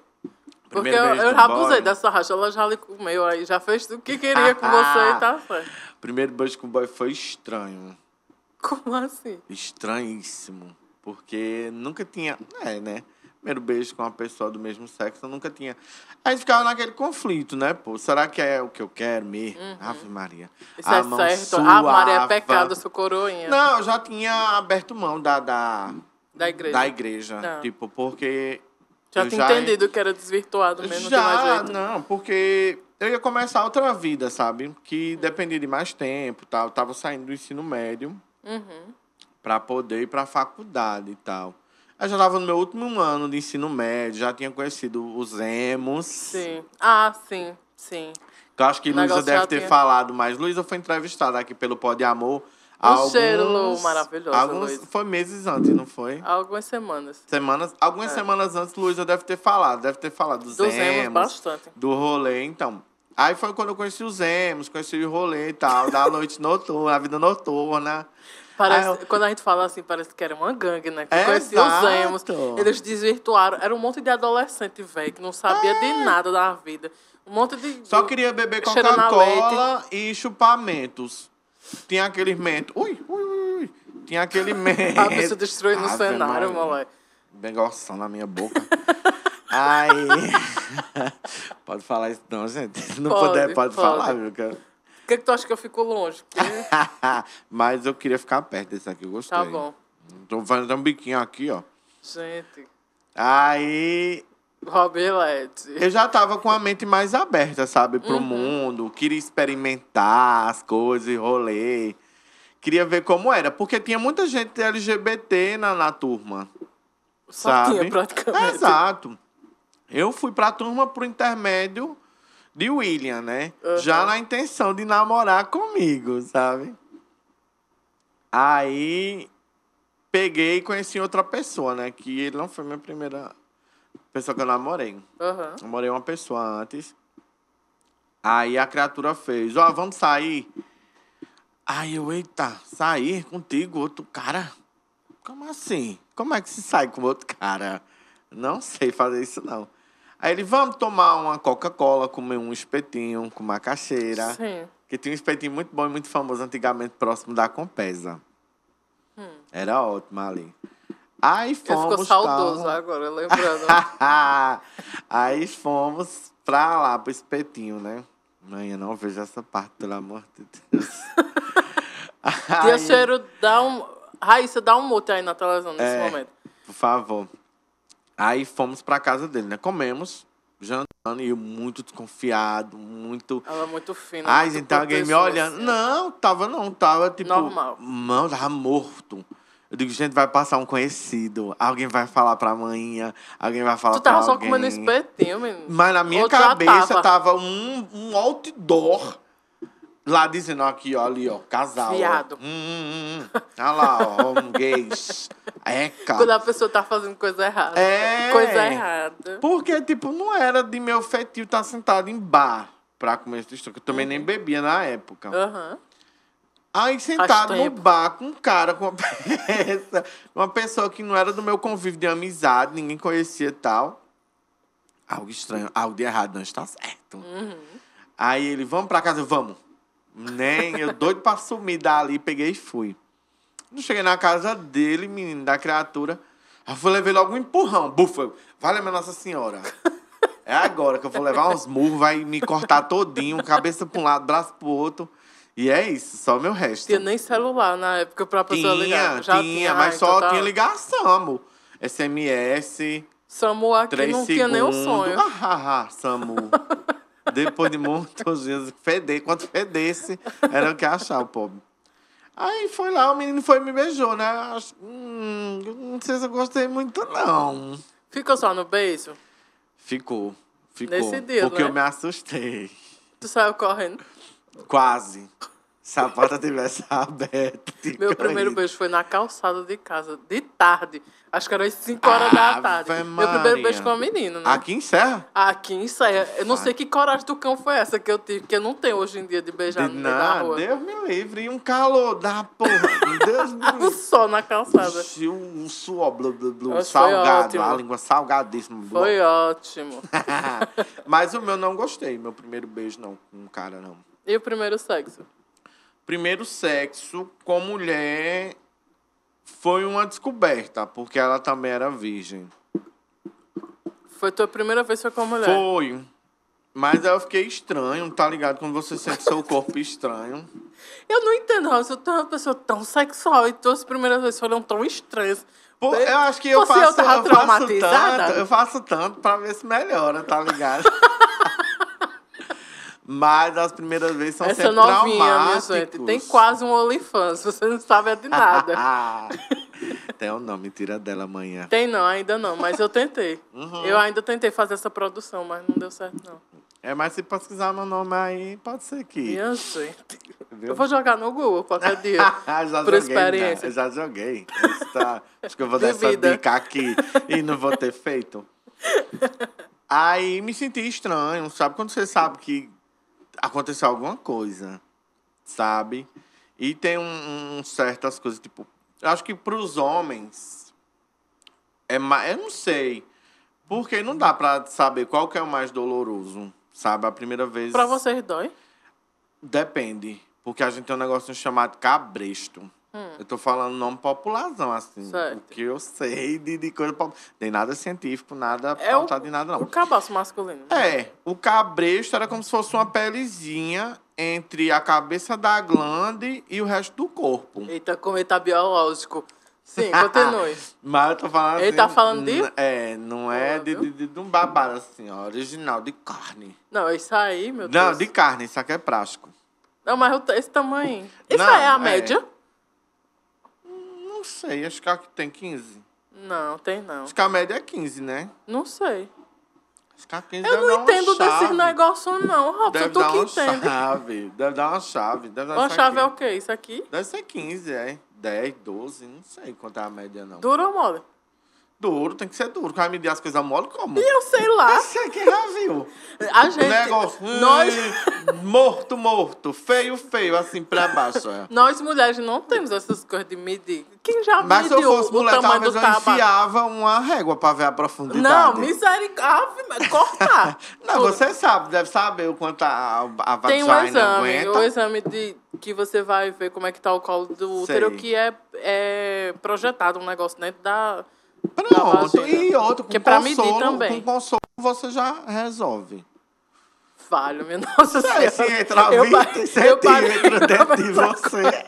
Porque eu, eu já abusei dessa racha, ela já lhe comeu, aí já fez o que queria ah, com você e ah. tá certo. Primeiro beijo com o boy foi estranho. Como assim? Estranhíssimo. Porque nunca tinha. É, né? Primeiro beijo com uma pessoa do mesmo sexo, eu nunca tinha. Aí ficava naquele conflito, né? Pô, será que é o que eu quero mesmo? Uhum. Ave Maria. Isso a é mão certo. Suava. Ave Maria é pecado, sou coroinha. Não, eu já tinha aberto mão da. Da, da igreja. Da igreja. Não. Tá. Tipo, porque. Já tinha entendido que era desvirtuado mesmo. Já, não, não porque eu ia começar outra vida, sabe? Que dependia de mais tempo, tal. Eu tava saindo do ensino médio uhum. para poder ir para faculdade e tal. Eu já estava no meu último ano de ensino médio, já tinha conhecido os emos. Sim. Ah, sim, sim. Eu acho que Luísa deve ter tinha... falado, mas Luísa foi entrevistada aqui pelo Pó de Amor alguns, cheiro maravilhoso, alguns, Foi meses antes, não foi? Algumas semanas. Semanas, algumas é. semanas antes, Luiz, eu deve ter falado. Deve ter falado do Zemos. Zemos bastante. Do rolê, então. Aí foi quando eu conheci o Zemos, conheci o rolê e tal, da noite noturna, a vida noturna. Parece, eu... Quando a gente fala assim, parece que era uma gangue, né? Que é conhecia os Zemos. Eles desvirtuaram. Era um monte de adolescente, velho, que não sabia é. de nada da vida. Um monte de. Só queria beber Coca-Cola e chupamentos. Tinha aquele mento Ui, ui, ui. Tinha aquele mento. Ah, você destruiu no cenário, moleque. Negócio na minha boca. Aí. pode falar isso, não, gente. Se não pode, puder, pode, pode, falar, viu, cara? O que, que tu acha que eu fico longe? Porque... Mas eu queria ficar perto desse aqui, eu gostei. Tá bom. Tô fazendo um biquinho aqui, ó. Gente. Aí Robelete. Eu já tava com a mente mais aberta, sabe, pro uhum. mundo. Queria experimentar as coisas, rolê. Queria ver como era. Porque tinha muita gente LGBT na, na turma. Só sabe? tinha praticamente. Exato. Eu fui pra turma pro intermédio de William, né? Uhum. Já na intenção de namorar comigo, sabe? Aí peguei e conheci outra pessoa, né? Que ele não foi minha primeira pessoa que eu namorei. Uhum. Namorei uma pessoa antes. Aí a criatura fez, ó, oh, vamos sair. Aí eu, eita, sair contigo, outro cara? Como assim? Como é que se sai com outro cara? Não sei fazer isso, não. Aí ele, vamos tomar uma Coca-Cola, comer um espetinho com macaxeira. Sim. Que tinha um espetinho muito bom e muito famoso antigamente, próximo da Compesa. Hum. Era ótimo ali. Aí fomos. Ele ficou saudoso pra... agora, lembrando. Aí fomos pra lá, pro espetinho, né? Mãe, eu não vejo essa parte, pelo amor de Deus. Aí... Tia Cheiro, dá um. Raíssa, dá um mute aí na televisão nesse é, momento. Por favor. Aí fomos pra casa dele, né? Comemos, jantando, e eu muito desconfiado, muito. Ela é muito fina. Ai, muito gente, tá alguém me olhando. Assim. Não, tava não, tava tipo. Normal. Não, tava morto. Eu digo, gente, vai passar um conhecido. Alguém vai falar pra manhã. Alguém vai falar tu pra Tu tava só alguém. comendo espetinho, menino. Mas na minha cabeça tava. tava, um, um outdoor lá dizendo aqui, ó, ali, ó, casal. Viado. Ó. Hum, hum, hum, hum. Olha lá, ó, um gays. Eca. Quando a pessoa tá fazendo coisa errada. É. Coisa errada. Porque, tipo, não era de meu fetio estar tá sentado em bar pra comer esse que Eu também uhum. nem bebia na época. Aham. Uhum. Aí sentado no bar com um cara com uma peça, uma pessoa que não era do meu convívio de amizade, ninguém conhecia e tal. Algo estranho, algo de errado não está certo. Uhum. Aí ele, vamos pra casa, vamos. Nem, eu doido pra sumir dali, peguei e fui. Não cheguei na casa dele, menino da criatura. Aí levar levei logo um empurrão. Bufa, vale a minha Nossa Senhora. É agora que eu vou levar uns murros, vai me cortar todinho, cabeça pra um lado, braço pro outro. E é isso, só o meu resto. Tinha nem celular na época pra pessoa tinha, ligar. Já tinha, tinha, mas só tá? tinha ligar SAMU. SMS. SAMU aqui não segundos. tinha nem o sonho. Ah, ah, ah SAMU. Depois de muitos dias, fedei. quanto fedesse, era o que achar, o pobre. Aí foi lá, o menino foi e me beijou, né? hum, não sei se eu gostei muito, não. Ficou só no beijo? Ficou. Ficou. Nesse dia, Porque né? eu me assustei. Tu saiu correndo? Quase. Se a porta tivesse aberta. Meu primeiro beijo foi na calçada de casa, de tarde. Acho que era às 5 horas da tarde. Maria. Meu primeiro beijo com uma menina, né? Aqui em Serra? Aqui em Serra. Eu não sei que coragem do cão foi essa que eu tive, que eu não tenho hoje em dia de beijar de no nada, na rua. Deus me livre. E um calor da porra. Deus me o sol na calçada. Puxa, um suor blu, blu, blu, salgado. A língua salgadíssima. Blu. Foi ótimo. Mas o meu não gostei. Meu primeiro beijo não com um cara, não. E o primeiro sexo? Primeiro sexo com mulher foi uma descoberta, porque ela também era virgem. Foi tua primeira vez com com mulher? Foi. Mas eu fiquei estranho, tá ligado? Quando você sente seu corpo estranho. Eu não entendo, Raul. Eu sou uma pessoa tão sexual e todas as primeiras vezes foram tão estranhas. Pô, eu acho que eu faço, eu, eu faço tanto, eu faço tanto pra ver se melhora, tá ligado? Mas as primeiras vezes são Essa sempre novinha, traumáticos. Minha gente, tem quase um OnlyFans, você não sabe de nada. tem ou não, mentira dela amanhã. Tem não, ainda não, mas eu tentei. Uhum. Eu ainda tentei fazer essa produção, mas não deu certo não. É, mas se pesquisar meu nome aí, pode ser que... Minha gente. Viu? Eu vou jogar no Google qualquer dia. já né? por joguei, experiência. Né? Já joguei. Está... Acho que eu vou dar essa dica aqui e não vou ter feito. Aí me senti estranho, sabe? Quando você sabe que aconteceu alguma coisa, sabe? E tem um, um certas coisas, tipo, eu acho que para os homens é mais, eu não sei, porque não dá para saber qual que é o mais doloroso, sabe? A primeira vez Para vocês dói? Depende, porque a gente tem um negócio chamado cabresto. Hum. Eu tô falando nome popularzão, assim. Certo. O que eu sei de, de coisa popular. Tem nada científico, nada é pautado o, em nada, não. O cabaço masculino. É. O cabresto era como se fosse uma pelezinha entre a cabeça da glande e o resto do corpo. Eita, como ele tá biológico. Sim, continue. Mas eu tô falando. Ele assim, tá falando de. É, não é ah, de, de, de, de, um babado assim, ó, original, de carne. Não, isso aí, meu Deus. Não, de carne, isso aqui é prático. Não, mas esse tamanho. Isso não, é a é. média. É não sei, acho que é tem 15. Não, tem não. Acho que a média é 15, né? Não sei. Acho que a 15 Eu não entendo desse negócio, não, Robson. Deve tu dar que uma entende. Chave. Deve dar uma chave. Deve dar uma chave aqui. é o quê? Isso aqui? Deve ser 15, é. 10, 12, não sei quanto é a média, não. Dura ou mole? Duro, tem que ser duro. Vai medir as coisas mole como? E eu sei lá. Isso que já viu. A gente. Negócio. Hum, nós... Morto, morto. Feio, feio, assim pra baixo. É. Nós mulheres não temos essas coisas de medir. Quem já Mas mediu se eu fosse o mulher, tamanho talvez do eu taba... enfiava uma régua pra ver a profundidade. Não, misericórdia. Cortar. não, Tudo. você sabe, deve saber o quanto a, a vagina Tem um exame, aguenta. o exame de que você vai ver como é que tá o colo do útero, Sei. que é, é projetado um negócio dentro da Pronto. E outro, com que é consolo, medir também. com consolo você já resolve. Falho, minha nossa senhora. Se entrar 20 centímetros dentro de você,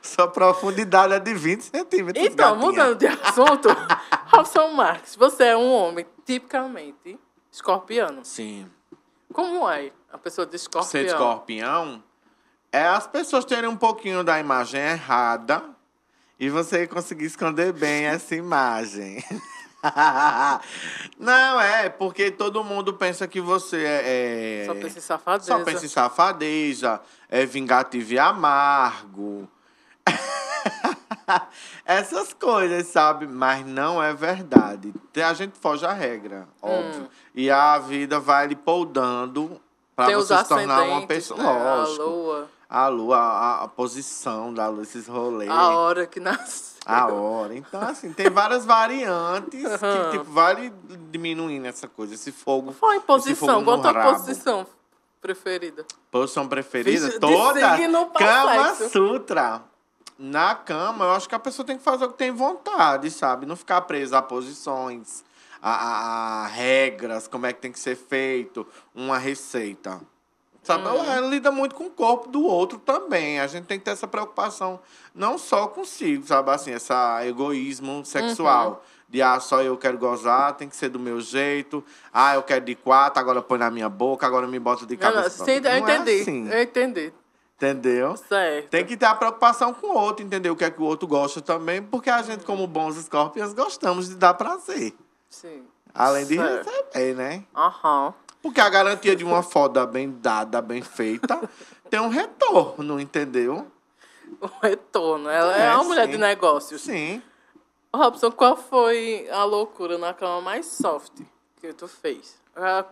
sua profundidade é de 20 centímetros, Então, gatinha. mudando de assunto, Robson Marques, você é um homem tipicamente escorpiano. Sim. Como é a pessoa de escorpião? Ser escorpião é as pessoas terem um pouquinho da imagem errada e você conseguir esconder bem essa imagem. Não, é, porque todo mundo pensa que você é, é. Só pensa em safadeza. Só pensa em safadeza, é vingativo e amargo. Essas coisas, sabe? Mas não é verdade. A gente foge à regra, hum. óbvio. Hum. E a vida vai lhe poldando para você se tornar uma pessoa. Lógico. A lua a lua, a, a posição da lua, esses rolês. A hora que nasceu. A hora. Então, assim, tem várias variantes uhum. que, tipo, vale diminuindo essa coisa, esse fogo. Foi posição. Qual a tua posição preferida? Posição preferida? Vixe, Toda? cama Sutra na cama, eu acho que a pessoa tem que fazer o que tem vontade, sabe? Não ficar presa a posições, a, a, a, regras, como é que tem que ser feito, uma receita. Sabe? Uhum. Ela lida muito com o corpo do outro também. A gente tem que ter essa preocupação, não só consigo, sabe? Assim, esse egoísmo sexual. Uhum. De, ah, só eu quero gozar, tem que ser do meu jeito. Ah, eu quero de quatro, agora põe na minha boca, agora me bota de cabeça. Não, não, sim, não eu entendi. É assim. Eu entendi. Entendeu? Certo. Tem que ter a preocupação com o outro, entender o que é que o outro gosta também, porque a gente, como bons escorpiões, gostamos de dar prazer. Sim. Além certo. de receber, né? Aham. Uhum. Porque a garantia de uma foda bem dada, bem feita, tem um retorno, entendeu? Um retorno. Ela é, é uma sim. mulher de negócios. Sim. Robson, qual foi a loucura na cama mais soft que tu fez?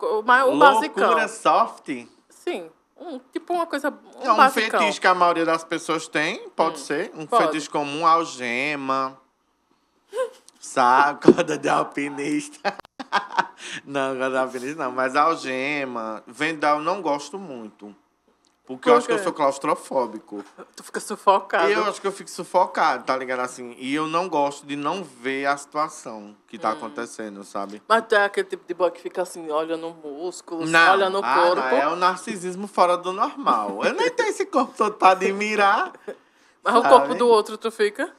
O, mais, loucura basicão. Loucura soft? Sim. Um, tipo uma coisa. Um, é um basicão. fetiche que a maioria das pessoas tem, pode hum, ser. Um pode. fetiche comum, algema. saco, corda de alpinista. Não, guardar feliz não. Mas a algema, vendal, eu não gosto muito. Porque eu acho que eu sou claustrofóbico. Tu fica sufocado. Eu acho que eu fico sufocado, tá ligado? Assim, e eu não gosto de não ver a situação que tá hum. acontecendo, sabe? Mas tu é aquele tipo de boy que fica assim, olha no músculo, não. olha no ah, corpo. Não, é o narcisismo fora do normal. eu nem tenho esse corpo todo pra admirar. Mas sabe? o corpo do outro tu fica?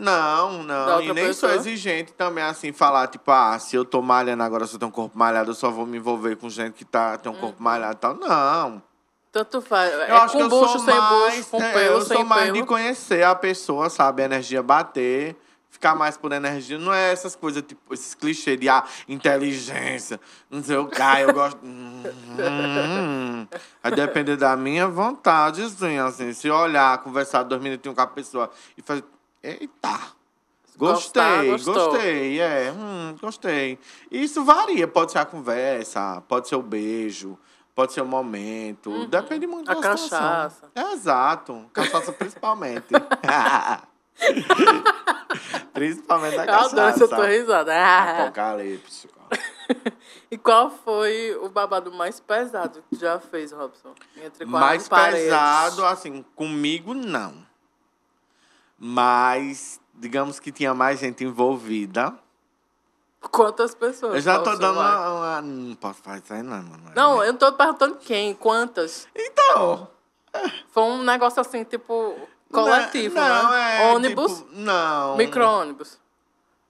Não, não. E nem pessoa? sou exigente também, assim, falar, tipo, ah, se eu tô malhando agora, se eu tenho um corpo malhado, eu só vou me envolver com gente que tá, tem um hum. corpo uhum. malhado e tal. Não. Tanto faz. Eu é acho com que bucho, sem mais, bucho, com sem pelo. Eu sou mais pelo. de conhecer a pessoa, sabe? A energia bater ficar mais por energia. Não é essas coisas, tipo, esses clichês de ah, inteligência, não sei o que, ah, eu gosto. hum, Vai depender da minha vontade, assim, assim. Se olhar, conversar dois minutinhos com a pessoa e fazer. Eita! Gostei, Gostar, gostei, é, hum, gostei. Isso varia, pode ser a conversa, pode ser o beijo, pode ser o momento, uhum. depende muito a da cachaça. É, exato, cachaça principalmente. principalmente da cachaça. Eu adoro risada. Apocalipse. e qual foi o babado mais pesado que já fez, Robson? Entre mais pesado, assim, comigo não mas digamos que tinha mais gente envolvida. Quantas pessoas? Eu já tô dando uma, uma, Não posso fazer não, mano. Não, eu não tô perguntando quem, quantas. Então. Foi um negócio assim, tipo, é- coletivo, né? não, não né? É, tipo, ônibus? Tipo, não. Micro-ônibus.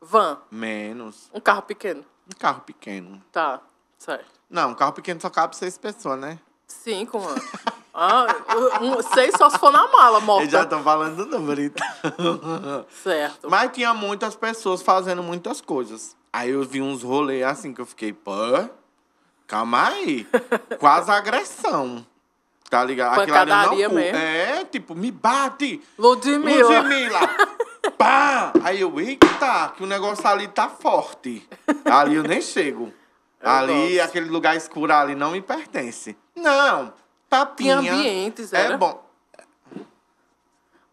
Van. Menos. Um carro pequeno. Um carro pequeno. Tá, certo. Não, um carro pequeno só cabe seis pessoas, né? Cinco, mano. Ah, um, só se for na mala, morta. Eu já tô falando do número, então. Certo. Mas tinha muitas pessoas fazendo muitas coisas. Aí eu vi uns rolês assim que eu fiquei, pã, calma aí. Quase agressão. Tá ligado? Aquela não, mesmo. É, tipo, me bate. Ludmilla. Ludmilla. Pá! Aí eu, eita, que o negócio ali tá forte. Ali eu nem chego. Eu ali, gosto. aquele lugar escuro ali não me pertence. Não, Tapinha. Em ambientes, é era. É bom.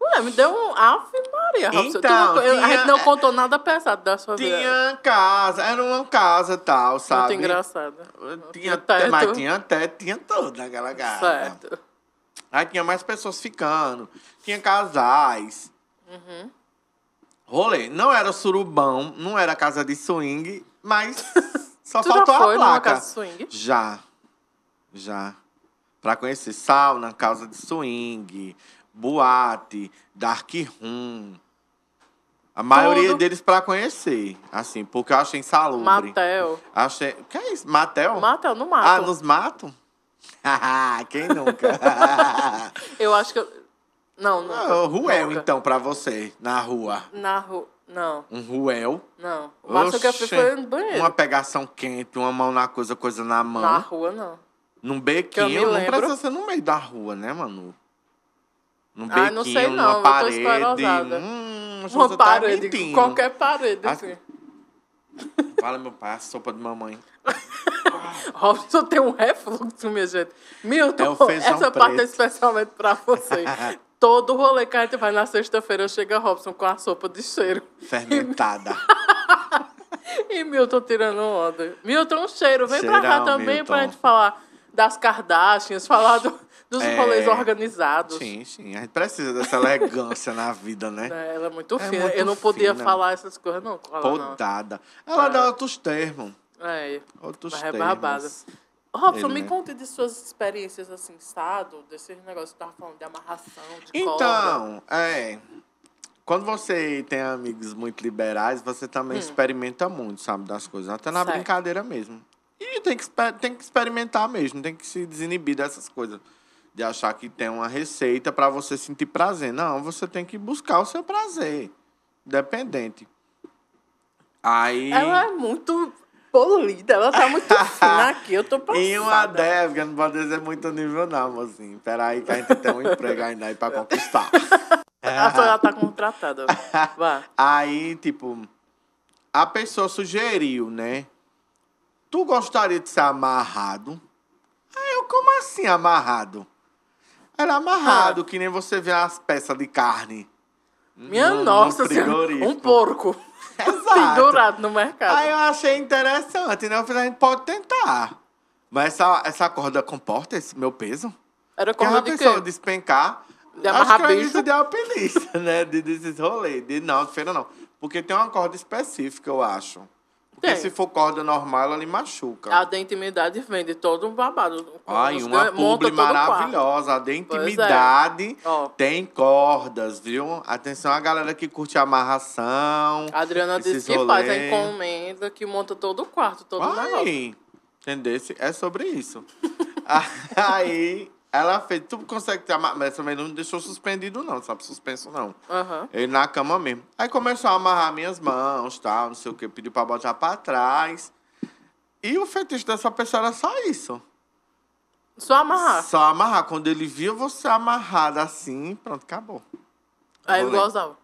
Ué, me deu um Ave Maria, então, tu, tinha, A gente não contou nada pesado da sua tinha vida. Tinha casa, era uma casa tal, sabe? Muito engraçada. Tinha, até Mas tinha até tinha tudo naquela casa. Certo. Aí tinha mais pessoas ficando, tinha casais. Uhum. Rolê. Não era surubão, não era casa de swing, mas só tu faltou já foi a placa. Numa casa de swing? Já. Já para conhecer sauna, casa de swing, boate, dark room. A maioria Tudo. deles para conhecer, assim, porque eu achei insalubre. Matel. Achei... O que é isso? Matel? Matel, no mato. Ah, nos matam. Quem nunca? eu acho que... Eu... Não, não. Ah, ruel, nunca. então, para você, na rua. Na rua. Não. Um ruel. Não. O máximo que eu fiz foi no banheiro. Uma pegação quente, uma mão na coisa, coisa na mão. Na rua, não. Num bequinho, não precisa ser no meio da rua, né, Manu? Num bequinho, ah, não sei não, numa parede. Hum, uma tá parede, tá qualquer parede, assim. Fala, meu pai, a sopa de mamãe. Robson tem um refluxo, minha gente. Milton, é essa preto. parte é especialmente pra você. Todo rolê que a gente vai na sexta-feira chega Robson com a sopa de cheiro. Fermentada. E, e Milton tirando onda. Milton, um cheiro. Vem Cheirão, pra cá também Milton. pra gente falar das Kardashians, falar do, dos é, rolês organizados. Sim, sim. A gente precisa dessa elegância na vida, né? É, ela é muito é fina. Muito eu não podia falar essas coisas, não. Ela Podada. Ela é. dá outros termos. É. Outros mas né? termos. é Robson, me né? conte de suas experiências assim, sado, desses negócios que você tava falando de amarração, de Então, é. Quando você tem amigos muito liberais, você também hum. experimenta muito, sabe, das coisas. Até na certo. brincadeira mesmo. E tem que, tem que experimentar mesmo, tem que se desinibir dessas coisas. De achar que tem uma receita para você sentir prazer. Não, você tem que buscar o seu prazer. Dependente. Aí. Ela é muito polida, ela tá muito fina aqui, eu tô Em uma débora, não pode dizer muito nível não, mozinho. Peraí que a gente tem um emprego ainda aí pra conquistar. ela só tá contratada. Vá. Aí, tipo, a pessoa sugeriu, né? Tu gostaria de ser amarrado? Aí eu, como assim amarrado? Era amarrado, ah. que nem você vê as peças de carne. Minha no, nossa, no senhora, um porco. Exato. Pendurado no mercado. Aí eu achei interessante, né? Eu falei, a gente pode tentar. Mas essa, essa corda comporta esse meu peso? Era corda de pessoa quê? despencar. De amarrar acho que é bicho. de alpinista, né? De, desses De, não, de feira não. Porque tem uma corda específica, eu acho. Porque é. se for corda normal, ela lhe machuca. A da intimidade vende todo um babado. Ai, uma publi maravilhosa. A da intimidade é. tem cordas, viu? Atenção a galera que curte amarração. A Adriana disse que faz a encomenda, que monta todo o quarto, todo Ai, o negócio. É sobre isso. Aí ela fez tu consegue consegue ter, mas também não me deixou suspendido, não, sabe? Suspenso, não. Uhum. na cama mesmo. Aí começou a amarrar minhas mãos, tal, não sei o que, pediu pra botar pra trás. E o fetiche dessa pessoa era só isso. Só amarrar? Só amarrar. Quando ele viu você amarrada assim, pronto, acabou. Aí ele gozava.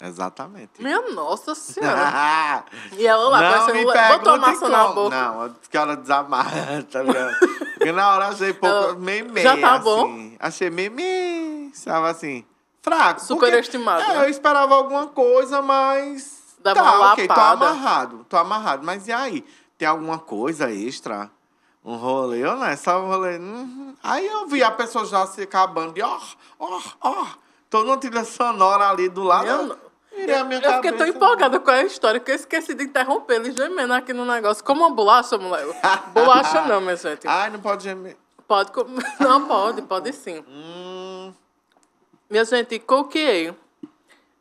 Exatamente. Minha nossa senhora. e ela lá, não, me botou a na boca. Não, que ela desamarra, tá ligado? E na hora achei pouco eu, meme. Já tá assim. bom? Achei meme. Estava assim, fraco. Superestimado. Porque, é, né? eu esperava alguma coisa, mas. Dá tá, uma ok, tô amarrado, tô amarrado. Mas e aí? Tem alguma coisa extra? Um rolê, ou não é? Só um rolê. Uhum. Aí eu vi a pessoa já se acabando, e ó, ó, ó. Tô numa trilha sonora ali do lado. Eu, eu fiquei tão empolgada com a história que eu esqueci de interromper ele gemendo aqui no negócio. Como uma bolacha, moleque. bolacha não, minha gente. Ai, não pode gemer. Pode comer. Não, pode, pode sim. Hum. Minha gente, coqueei.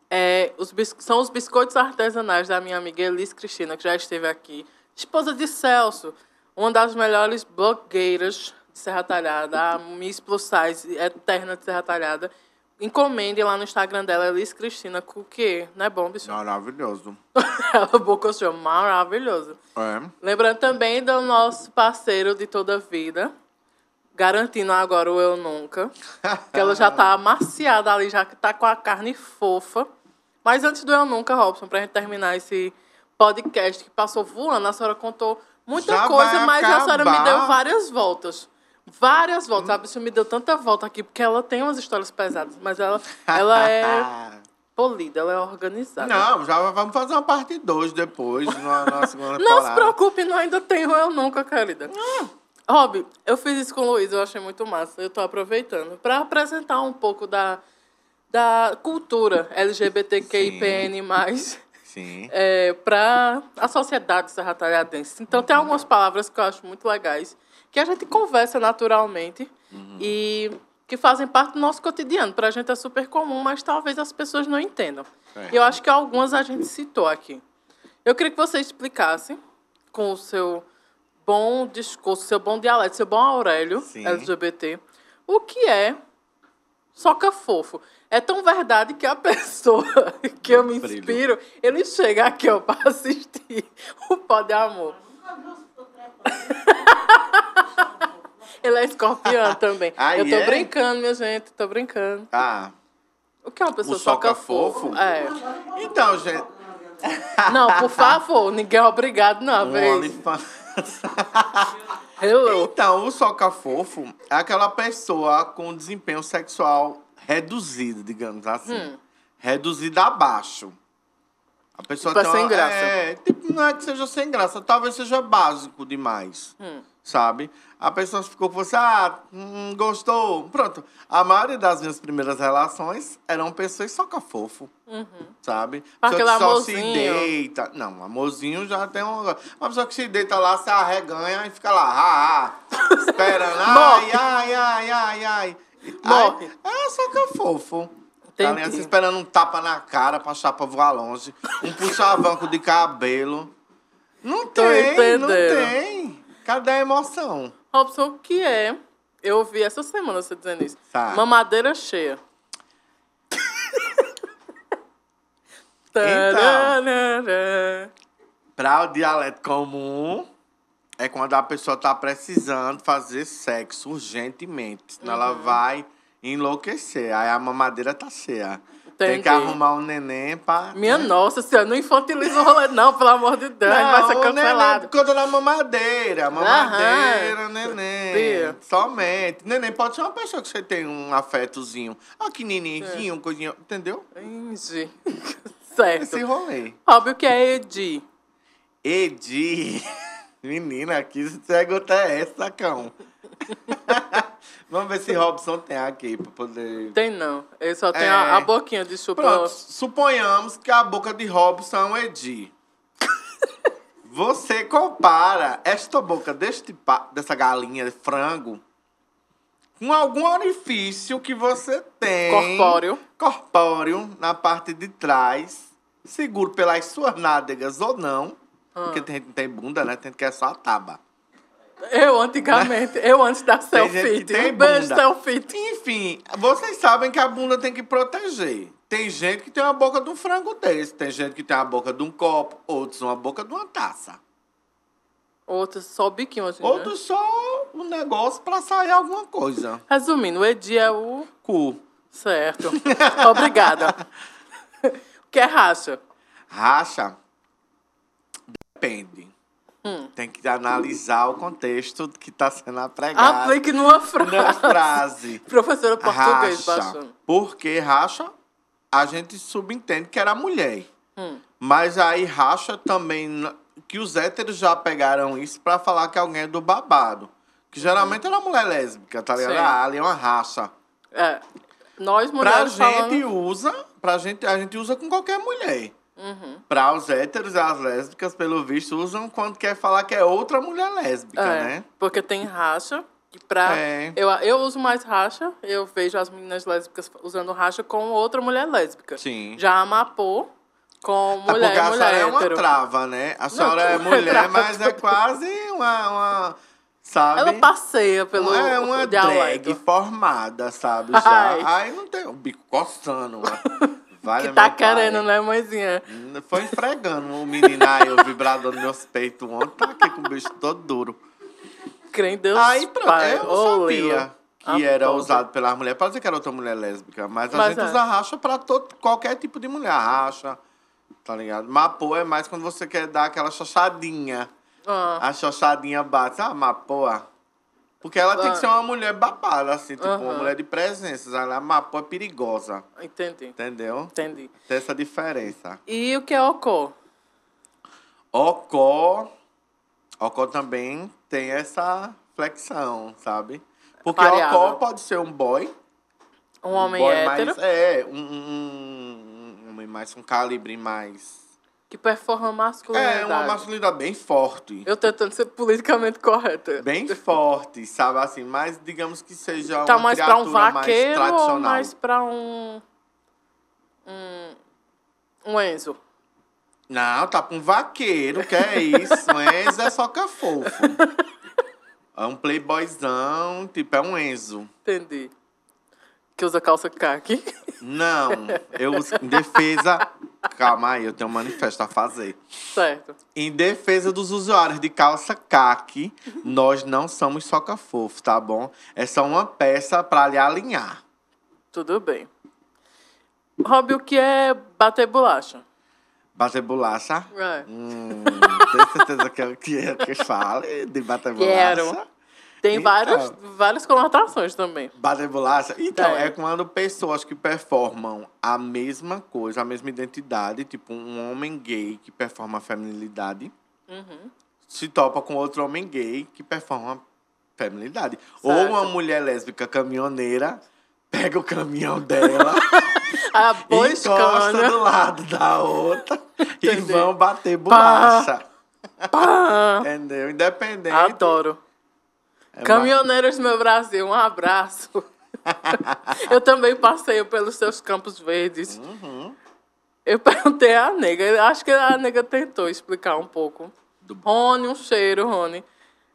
É, os são os biscoitos artesanais da minha amiga Elis Cristina, que já esteve aqui. Esposa de Celso, uma das melhores blogueiras de Serra Talhada, a Miss Plus Size eterna de Serra Talhada. Encomende lá no Instagram dela, Elis Cristina Cuquier. Não é bom, bicho? Maravilhoso. Ela bocochou, maravilhoso. É. Lembrando também do nosso parceiro de toda vida, garantindo agora o Eu Nunca, que ela já tá amaciada ali, já tá com a carne fofa. Mas antes do Eu Nunca, Robson, pra gente terminar esse podcast que passou voando, a senhora contou muita já coisa, mas acabar. a senhora me deu várias voltas várias voltas. Hum. A bicha me deu tanta volta aqui, porque ela tem umas histórias pesadas, mas ela, ela é polida, ela é organizada. Não, já vamos fazer uma parte 2 depois, na, na segunda Não se preocupe, não ainda tenho eu nunca, querida. Hum. Rob, eu fiz isso com o Luiz, eu achei muito massa. Eu estou aproveitando para apresentar um pouco da, da cultura LGBTQIPN+. Sim. Sim. É, para a sociedade serratalhadense. Então, tem uhum. algumas palavras que eu acho muito legais que a gente conversa naturalmente uhum. e que fazem parte do nosso cotidiano. Para a gente é super comum, mas talvez as pessoas não entendam. É. Eu acho que algumas a gente citou aqui. Eu queria que você explicasse com o seu bom discurso, seu bom dialeto, seu bom Aurélio Sim. LGBT, o que é soca fofo. É tão verdade que a pessoa que eu me inspiro, ele chega aqui ó, para assistir o Pó de Amor. Eu nunca ele é escorpião também. Ah, eu tô é? brincando, minha gente, tô brincando. Ah. O que é uma pessoa o soca, fofo? É. Então, gente. Não, por favor, ninguém é obrigado, não, velho. então, o soca fofo é aquela pessoa com desempenho sexual reduzido, digamos assim. Hum. Reduzido abaixo. A pessoa tipo, é tem uma, sem graça. É, tipo, não é que seja sem graça, talvez seja básico demais. Hum sabe? A pessoa ficou assim, ah, hum, gostou, pronto. A maioria das minhas primeiras relações eram pessoas soca fofo, uhum. sabe? Pessoa que só se deita. Não, amorzinho já tem um... Uma pessoa que se deita lá, se arreganha e fica lá, ah, ah, esperando, ai, ai, ai, ai, ai. Morre. É soca fofo. Tá nem assim, esperando um tapa na cara pra chapa voar longe. Um puxavanco de cabelo. Não tem, não tem. Cadê a emoção? Robson, o que é? Eu ouvi essa semana você dizendo isso. Tá. Mamadeira cheia. então, para o dialeto comum, é quando a pessoa está precisando fazer sexo urgentemente. Senão uhum. ela vai enlouquecer. Aí a mamadeira tá cheia. Entendi. Tem que arrumar um neném pra. Minha né? nossa senhora, não infantiliza o rolê, não, pelo amor de Deus. Não, vai ser cancelado. Quando na mamadeira, mamadeira, Aham. neném. Sim. Somente. Neném pode ser uma pessoa que você tem um afetozinho. Ó, que nenenzinho, é. coisinha. Entendeu? Entendi. certo. Esse rolê. Óbvio que é Edi. Edi. Menina, que cego é essa, cão? Vamos ver se Robson tem aqui para poder. Tem não. Ele só tem é... a, a, é. boquinha de chupar. suponhamos que a boca de Robson é de. Você compara esta boca deste pa... dessa galinha de frango com algum orifício que você tem. Corpóreo. Corpóreo, na parte de trás, seguro pelas suas nádegas ou não. Ah. Porque tem gente tem bunda, né? Tem gente que é só a taba. Eu antigamente, eu antes da selfie. Tem beijo selfie. Enfim, vocês sabem que a bunda tem que proteger. Tem gente que tem a boca de um frango desse, tem gente que tem a boca de um copo, outros uma boca de uma taça. Outros só o biquinho hoje assim, né? Outros só um negócio pra sair alguma coisa. Resumindo, o Edi é o. Cu. Certo. Obrigada. o que é racha? Racha? Depende. Hum. Tem que analisar o contexto que está sendo ah, apregado. Aplique numa frase. Numa frase. Professora português, racha. Tá Porque racha, a gente subentende que era mulher. Hum. Mas aí racha também, que os héteros já pegaram isso para falar que alguém é do babado. Que geralmente hum. era mulher lésbica, tá ligado? Sim. A ah, Ali é uma racha. É. Nós mulheres pra gente usa, pra gente, a gente usa com qualquer mulher. Uhum. Para os héteros, as lésbicas, pelo visto, usam quando quer falar que é outra mulher lésbica, é, né? Porque tem racha. E pra, é. eu, eu uso mais racha, eu vejo as meninas lésbicas usando racha com outra mulher lésbica. Sim. Já amapou com é, mulher, lésbica. porque a mulher senhora é uma trava, né? A senhora Não, é mulher, mas é quase uma... uma... Sabe? Ela passeia pelo É uma drag formada, sabe? Já. Ai. Aí não tem o bico coçando, Vale que tá querendo, né, mãezinha? Foi esfregando o um menino aí, o vibrador nos meus peitos ontem. Tá aqui com o bicho todo duro. Crê em Deus. Aí pronto, eu oh, sabia. Que era usado pelas mulheres. Pode dizer que era outra mulher lésbica, mas a gente é. usa racha pra todo, qualquer tipo de mulher. Racha, tá ligado? Mapô é mais quando você quer dar aquela chochadinha. Ah. A chochadinha bate. Ah, mapô, ah. Porque ela tem que ah. ser uma mulher babada, assim, tipo, uma mulher de presença. Ela é mapó perigosa. Entendi. Entendeu? Entendi. Tem essa diferença. E o que é Ocó? Ocó. Ocó também tem essa flexão, sabe? Porque Variável. Ocó pode ser um boy. Um, um homem boy hétero. Mais, é, um, um, um, mais, um calibre mais que performa masculinidade. É, uma masculinidade bem forte. Eu tentando ser politicamente correta. Bem forte, sabe assim, mas digamos que seja tá uma mais criatura pra um vaqueiro mais tradicional. Ou mais pra um, um um Enzo. Não, tá pra um vaqueiro, que é isso. Um Enzo é só que é fofo. É um playboyzão, tipo, é um Enzo. Entendi. Que usa calça caque. Não, eu uso em defesa Calma aí, eu tenho um manifesto a fazer. Certo. Em defesa dos usuários de calça caque, nós não somos soca-fofo, tá bom? É só uma peça para lhe alinhar. Tudo bem. Rob, o que é bater bolacha? Bater bolacha? É. Hum, tem certeza que é o que, é que fala de bater Quero. bolacha? Tem então, várias, conotações também. bater bolacha? Então, então, é. é. quando pessoas que performam a mesma coisa, a mesma identidade, tipo um homem gay que performa a feminilidade, uhum. se topa com outro homem gay que performa a feminilidade. Certo. Ou uma mulher lésbica caminhoneira pega o caminhão dela, a encosta do lado da outra Entendi. e vão bater bolacha. Pá. Pá. Entendeu? Independente. Adoro é Caminhoneiros do meu Brasil, um abraço. eu também passeio pelos seus campos verdes. Uhum. Eu perguntei à nega, acho que a nega tentou explicar um pouco. Do... Rony, um cheiro, Rony.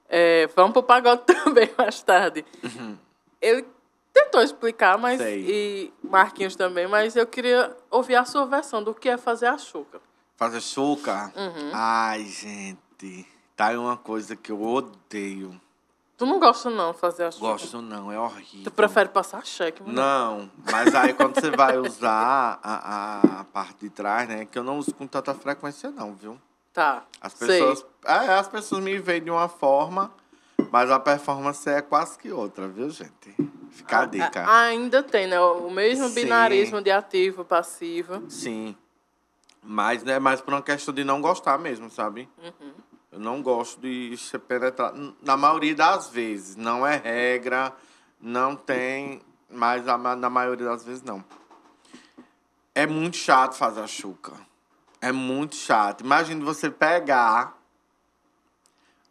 É, vamos o pagode também mais tarde. Uhum. Ele tentou explicar, mas Sei. e Marquinhos também, mas eu queria ouvir a sua versão do que é fazer a chuca. Fazer chuca? Uhum. Ai, gente, tá uma coisa que eu odeio. Tu não gosta não fazer as Gosto não, é horrível. Tu prefere passar cheque? Mulher? Não, mas aí quando você vai usar a, a parte de trás, né? Que eu não uso com tanta frequência não, viu? Tá, As pessoas, é, as pessoas me veem de uma forma, mas a performance é quase que outra, viu, gente? Fica a, ah, dica. A, ah, ainda tem, né? O mesmo Sim. binarismo de ativo, passivo. Sim. Mas é né, mais por uma questão de não gostar mesmo, sabe? Uhum. Eu não gosto de ser penetrado. Na maioria das vezes, não é regra, não tem, mas na maioria das vezes não. É muito chato fazer a chuca. É muito chato. Imagina você pegar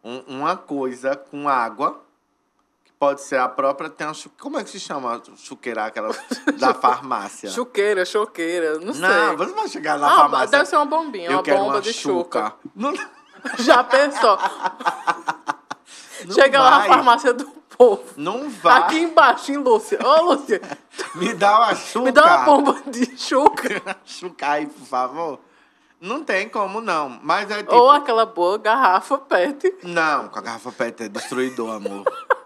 um, uma coisa com água, que pode ser a própria. Tem uma chuca, como é que se chama chuqueira, aquela da farmácia? chuqueira, choqueira, não, sei. Não, você vai chegar na ah, farmácia. Deve ser uma bombinha, Eu uma bomba uma de chuca. chuca. Não... Já pensou? Não Chega vai. lá na farmácia do povo. Não vai. Aqui embaixo, em Lúcia. Ô, Lúcia. Me dá uma chuca. Me dá uma bomba de chuca. chuca aí, por favor. Não tem como, não. Mas é tipo... Ou aquela boa garrafa PET. Não, com a garrafa PET é destruidor, amor.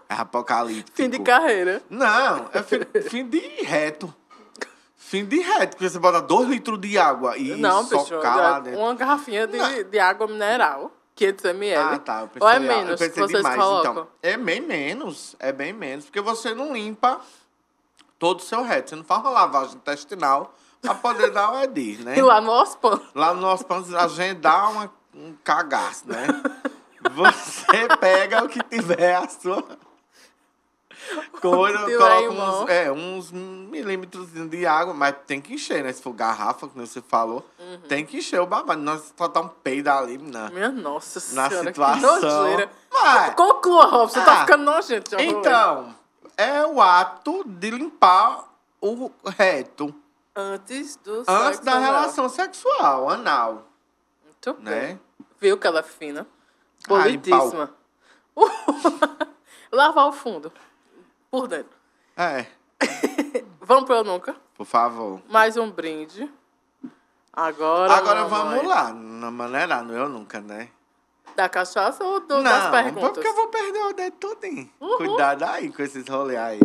É apocalíptico. Fim de carreira. Não, é fim de reto. Fim de reto, porque você bota dois litros de água e não, socar lá é dentro. Uma garrafinha de, de água mineral, 500 ml. Ah, tá. Eu pensei, Ou é ah, menos eu pensei vocês demais, então. colocam? Então, é bem menos, é bem menos. Porque você não limpa todo o seu reto. Você não faz uma lavagem intestinal pra poder dar o edir, né? E lá no OSPAN. Lá no OSPAN, a gente dá uma, um cagaço, né? Você pega o que tiver a sua É coloca uns, é, uns milímetros de água, mas tem que encher, né? Se for garrafa, como você falou, uhum. tem que encher o babado. nós só dar um peido ali na, né? Minha nossa na senhora, situação. Conclua, Rob, você tá ah, tá ficando nojento. então, é o ato de limpar o reto. Antes do Antes da anal. relação sexual, anal. Muito né? bem. Viu que ela é fina? Polidíssima. Ah, Lavar o fundo por dentro. É. vamos pro Eu Nunca? Por favor. Mais um brinde. Agora. Agora vamos lá. Na maneira, não Eu Nunca, né? Da cachaça ou do, não, das perguntas? Não, porque eu vou perder o dedo todo, hein? Cuidado aí com esses rolês aí.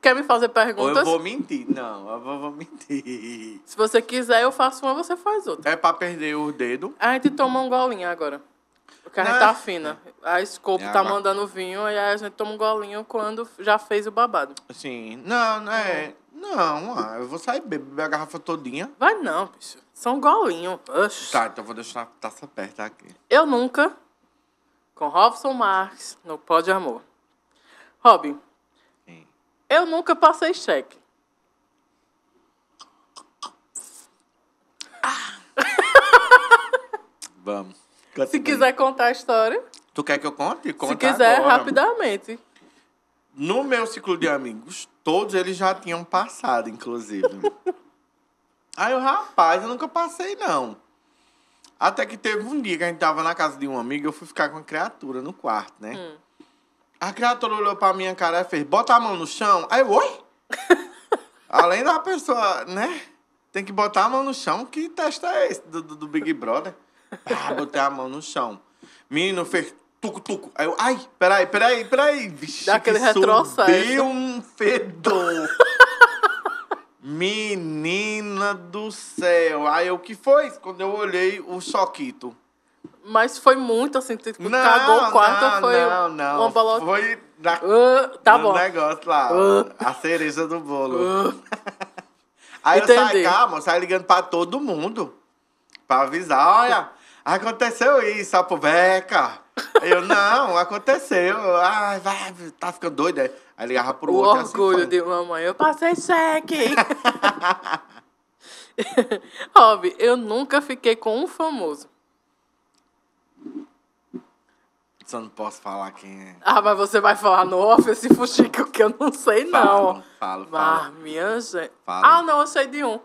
Quer me fazer perguntas? Ou eu vou mentir. Não, eu vou, vou, mentir. Se você quiser, eu faço uma, você faz outra. É pra perder o dedo. A gente toma um golinho agora. Porque a gente tá fina. A Scope é, tá água. mandando vinho e aí a gente toma um golinho quando já fez o babado. Sim. Não, não é. Não, ah, eu vou sair beber a garrafa todinha. Vai não, bicho. São golinho. Oxi. Tá, então vou deixar a taça perto aqui. Eu nunca. Com Robson Marx no Pó de Amor. Robin, eu nunca passei cheque. Ah. Vamos. Conta Se quiser contar a história. Tu quer que eu conte? Conta Se quiser, agora. rapidamente. No meu ciclo de amigos, todos eles já tinham passado, inclusive. Aí o rapaz, eu nunca passei, não. Até que teve um dia que a gente tava na casa de um amigo, eu fui ficar com a criatura no quarto, né? Hum. A criatura olhou pra minha cara e fez, bota a mão no chão. Aí eu, oi? Além da pessoa, né? Tem que botar a mão no chão. Que teste é esse do, do, do Big Brother? Ah, botei a mão no chão. Menino fez tucu-tucu. Aí eu, ai, peraí, peraí, peraí. Vixe, Dá aquele retrocesso. um fedor. Menina do céu. Aí o que foi? Quando eu olhei o choquito. Mas foi muito assim, tipo, não, cagou o quarto, não, foi não, não. uma bolota. Foi na, uh, tá no bom. negócio lá, uh. a cereja do bolo. Uh. Aí Entendi. eu saí, calma, eu saí ligando pra todo mundo. Pra avisar, olha, aconteceu isso, sapuveca. Eu, não, aconteceu. Ai, vai, tá ficando doida. Né? Aí ligava pro o outro. O assim, orgulho assim, de mamãe, eu passei cheque. Rob, eu nunca fiquei com um famoso. Só não posso falar quem é. Ah, mas você vai falar no off esse fuxico que eu não sei, não. Falo, falo. falo. Ah, minha gente. Falo. Ah, não, eu sei de um.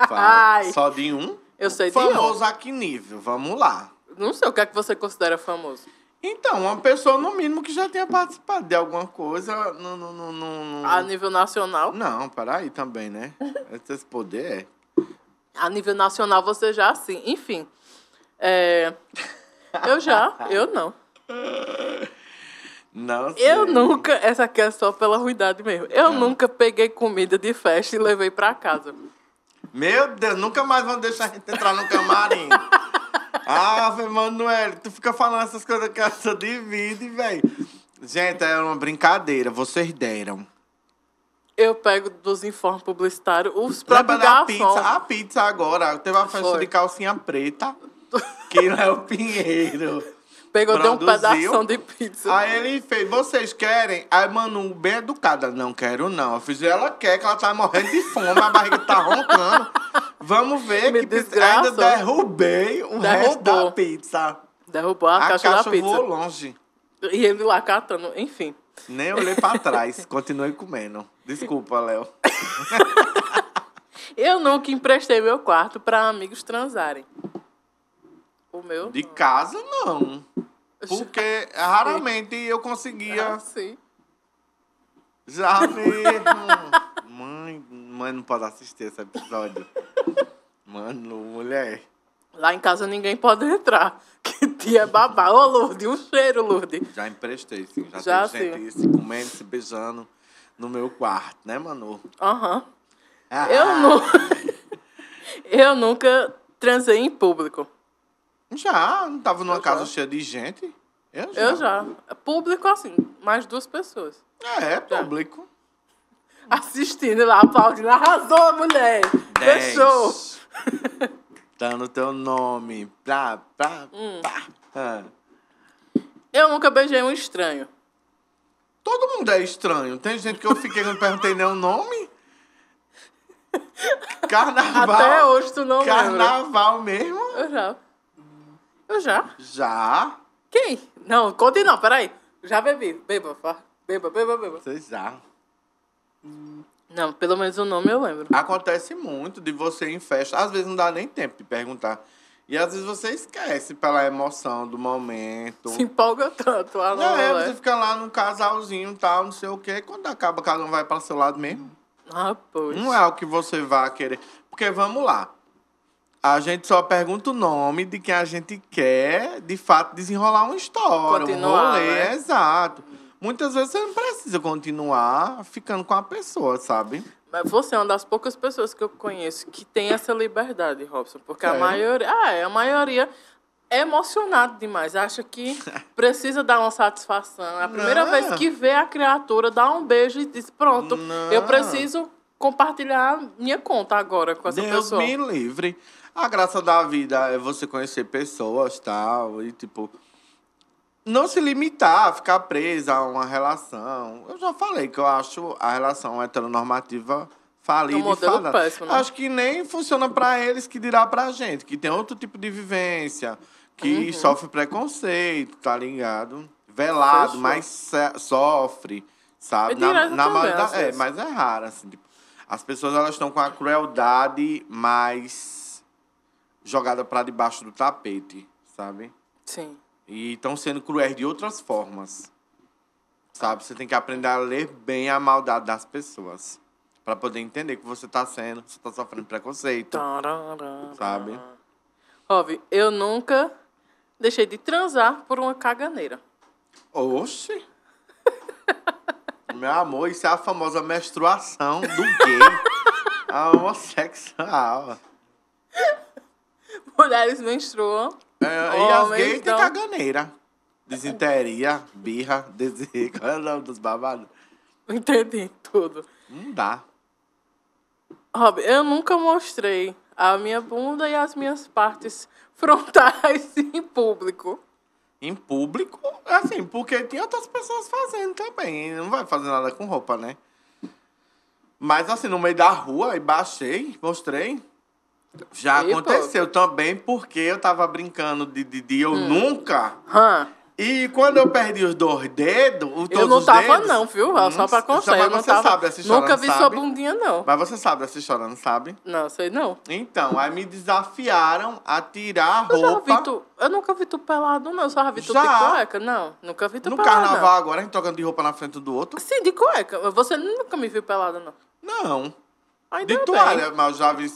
Falo. Ai. Só de um? Eu sei de Famoso a que nível? Vamos lá. Não sei, o que é que você considera famoso? Então, uma pessoa no mínimo que já tenha participado de alguma coisa no. no, no, no, no... A nível nacional? Não, peraí também, né? Esse poder é. A nível nacional você já sim. Enfim. É... Eu já, eu não. Não sei. Eu nunca, essa aqui é só pela ruidade mesmo. Eu ah. nunca peguei comida de festa e levei para casa. Meu Deus, nunca mais vão deixar a gente entrar no camarim. ah, Manuel, tu fica falando essas coisas que eu sou de vida, velho. Gente, é uma brincadeira, vocês deram. Eu pego dos informes publicitários os próprios da pizza, A pizza agora, teve uma festa Foi. de calcinha preta, que é o Pinheiro. Pegou, deu um pedaço de pizza. Aí ele fez, vocês querem? Aí, mano, bem educada, não quero não. Eu fiz, ela quer, que ela tá morrendo de fome, a barriga tá roncando. Vamos ver Me que pizza. ainda derrubei o Derrubou. resto da pizza. Derrubou a, a caixa, caixa da pizza. voou longe. E ele lá catando, enfim. Nem olhei pra trás, continuei comendo. Desculpa, Léo. Eu nunca emprestei meu quarto para amigos transarem. O meu? De não. casa, não. Porque raramente eu conseguia. Ah, sim. Já mesmo. mãe, mãe não pode assistir esse episódio. Mano, mulher. Lá em casa ninguém pode entrar. Que tia é babá. Ô, Lourdes, um cheiro, Lourdes. Já emprestei, sim. Já, já gente se comendo, se beijando no meu quarto, né, Manu? Aham. Uhum. Ah. Eu, nu... eu nunca transei em público. Já, não tava numa Eu casa já. cheia de gente. Eu já. Eu já. Público assim, mais duas pessoas. É, público. Assistindo lá, aplaudindo. Arrasou, mulher! Fechou! Tá no teu nome. Plá, plá, Hum. Ah. Eu nunca beijei um estranho. Todo mundo é estranho. Tem gente que eu fiquei e não perguntei nem o nome. Carnaval. Até hoje tu não lembra. Carnaval mesmo? Eu já. Eu já? Já? Quem? Não, conte não, peraí. Já bebi. Beba, fa- beba, beba, beba. Você já. Não, pelo menos o nome eu lembro. Acontece muito de você ir em festa. Às vezes não dá nem tempo de perguntar. E às vezes você esquece pela emoção do momento. Se empolga tanto. Ah, não, Não, é, você fica lá num casalzinho e tal, não sei o quê. Quando acaba, cada um vai para seu lado mesmo. Ah, poxa. Não é o que você vai querer. Porque vamos lá. A gente só pergunta o nome de quem a gente quer, de fato, desenrolar uma história, Continuar, um rolê, né? exato. Muitas vezes você não precisa continuar ficando com a pessoa, sabe? Mas você é uma das poucas pessoas que eu conheço que tem essa liberdade, Robson. Porque a é? maioria. Ah, é, a maioria é emocionado demais. Acha que precisa dar uma satisfação. É a primeira não. vez que vê a criatura, dá um beijo e diz: Pronto, não. eu preciso compartilhar minha conta agora com essa Deus pessoa. Deus me livre. A graça da vida é você conhecer pessoas, tal, e tipo não se limitar, ficar presa a uma relação. Eu já falei que eu acho a relação heteronormativa falida um modelo e falada. Péssimo, né? Acho que nem funciona para eles que dirá pra gente, que tem outro tipo de vivência, que uhum. sofre preconceito, tá ligado? Velado, Fechou. mas sofre, sabe? Na, na é, mas é raro assim, tipo, as pessoas elas estão com a crueldade mais jogada para debaixo do tapete, sabe? Sim. E estão sendo cruéis de outras formas. Sabe? Você tem que aprender a ler bem a maldade das pessoas. para poder entender que você tá sendo, você tá sofrendo preconceito. Sabe? Óbvio, eu nunca deixei de transar por uma caganeira. Oxe! Meu amor, isso é a famosa menstruação do gay. a é homossexual mulheres menstruam. É, e as gays então... tem caganeira. Desinteria, birra, desejo. Qual é o nome dos babados? Entendi tudo. Não dá. Rob, eu nunca mostrei a minha bunda e as minhas partes frontais em público. Em público? Assim, porque tem outras pessoas fazendo também. Não vai fazer nada com roupa, né? Mas assim, no meio da rua, e baixei, mostrei. Já aconteceu também, porque eu tava brincando de, de, de eu hum. nunca. Hum. E quando eu perdi os dois dedos, os Eu não tava, dedos, não, viu? só pra constar. Mas você tava, sabe essa história, Nunca vi sabe? sua bundinha, não. Mas você sabe essa história, não sabe? Não, sei não. Então, aí me desafiaram a tirar a roupa. Eu, tu, eu nunca vi tu pelado, não. Eu só vi tu já. de cueca, não. Nunca vi tu no pelado. No carnaval não. agora, a gente tocando de roupa na frente do outro. Sim, de cueca. Você nunca me viu pelado, não. Não. Ainda de bem. mas eu já vi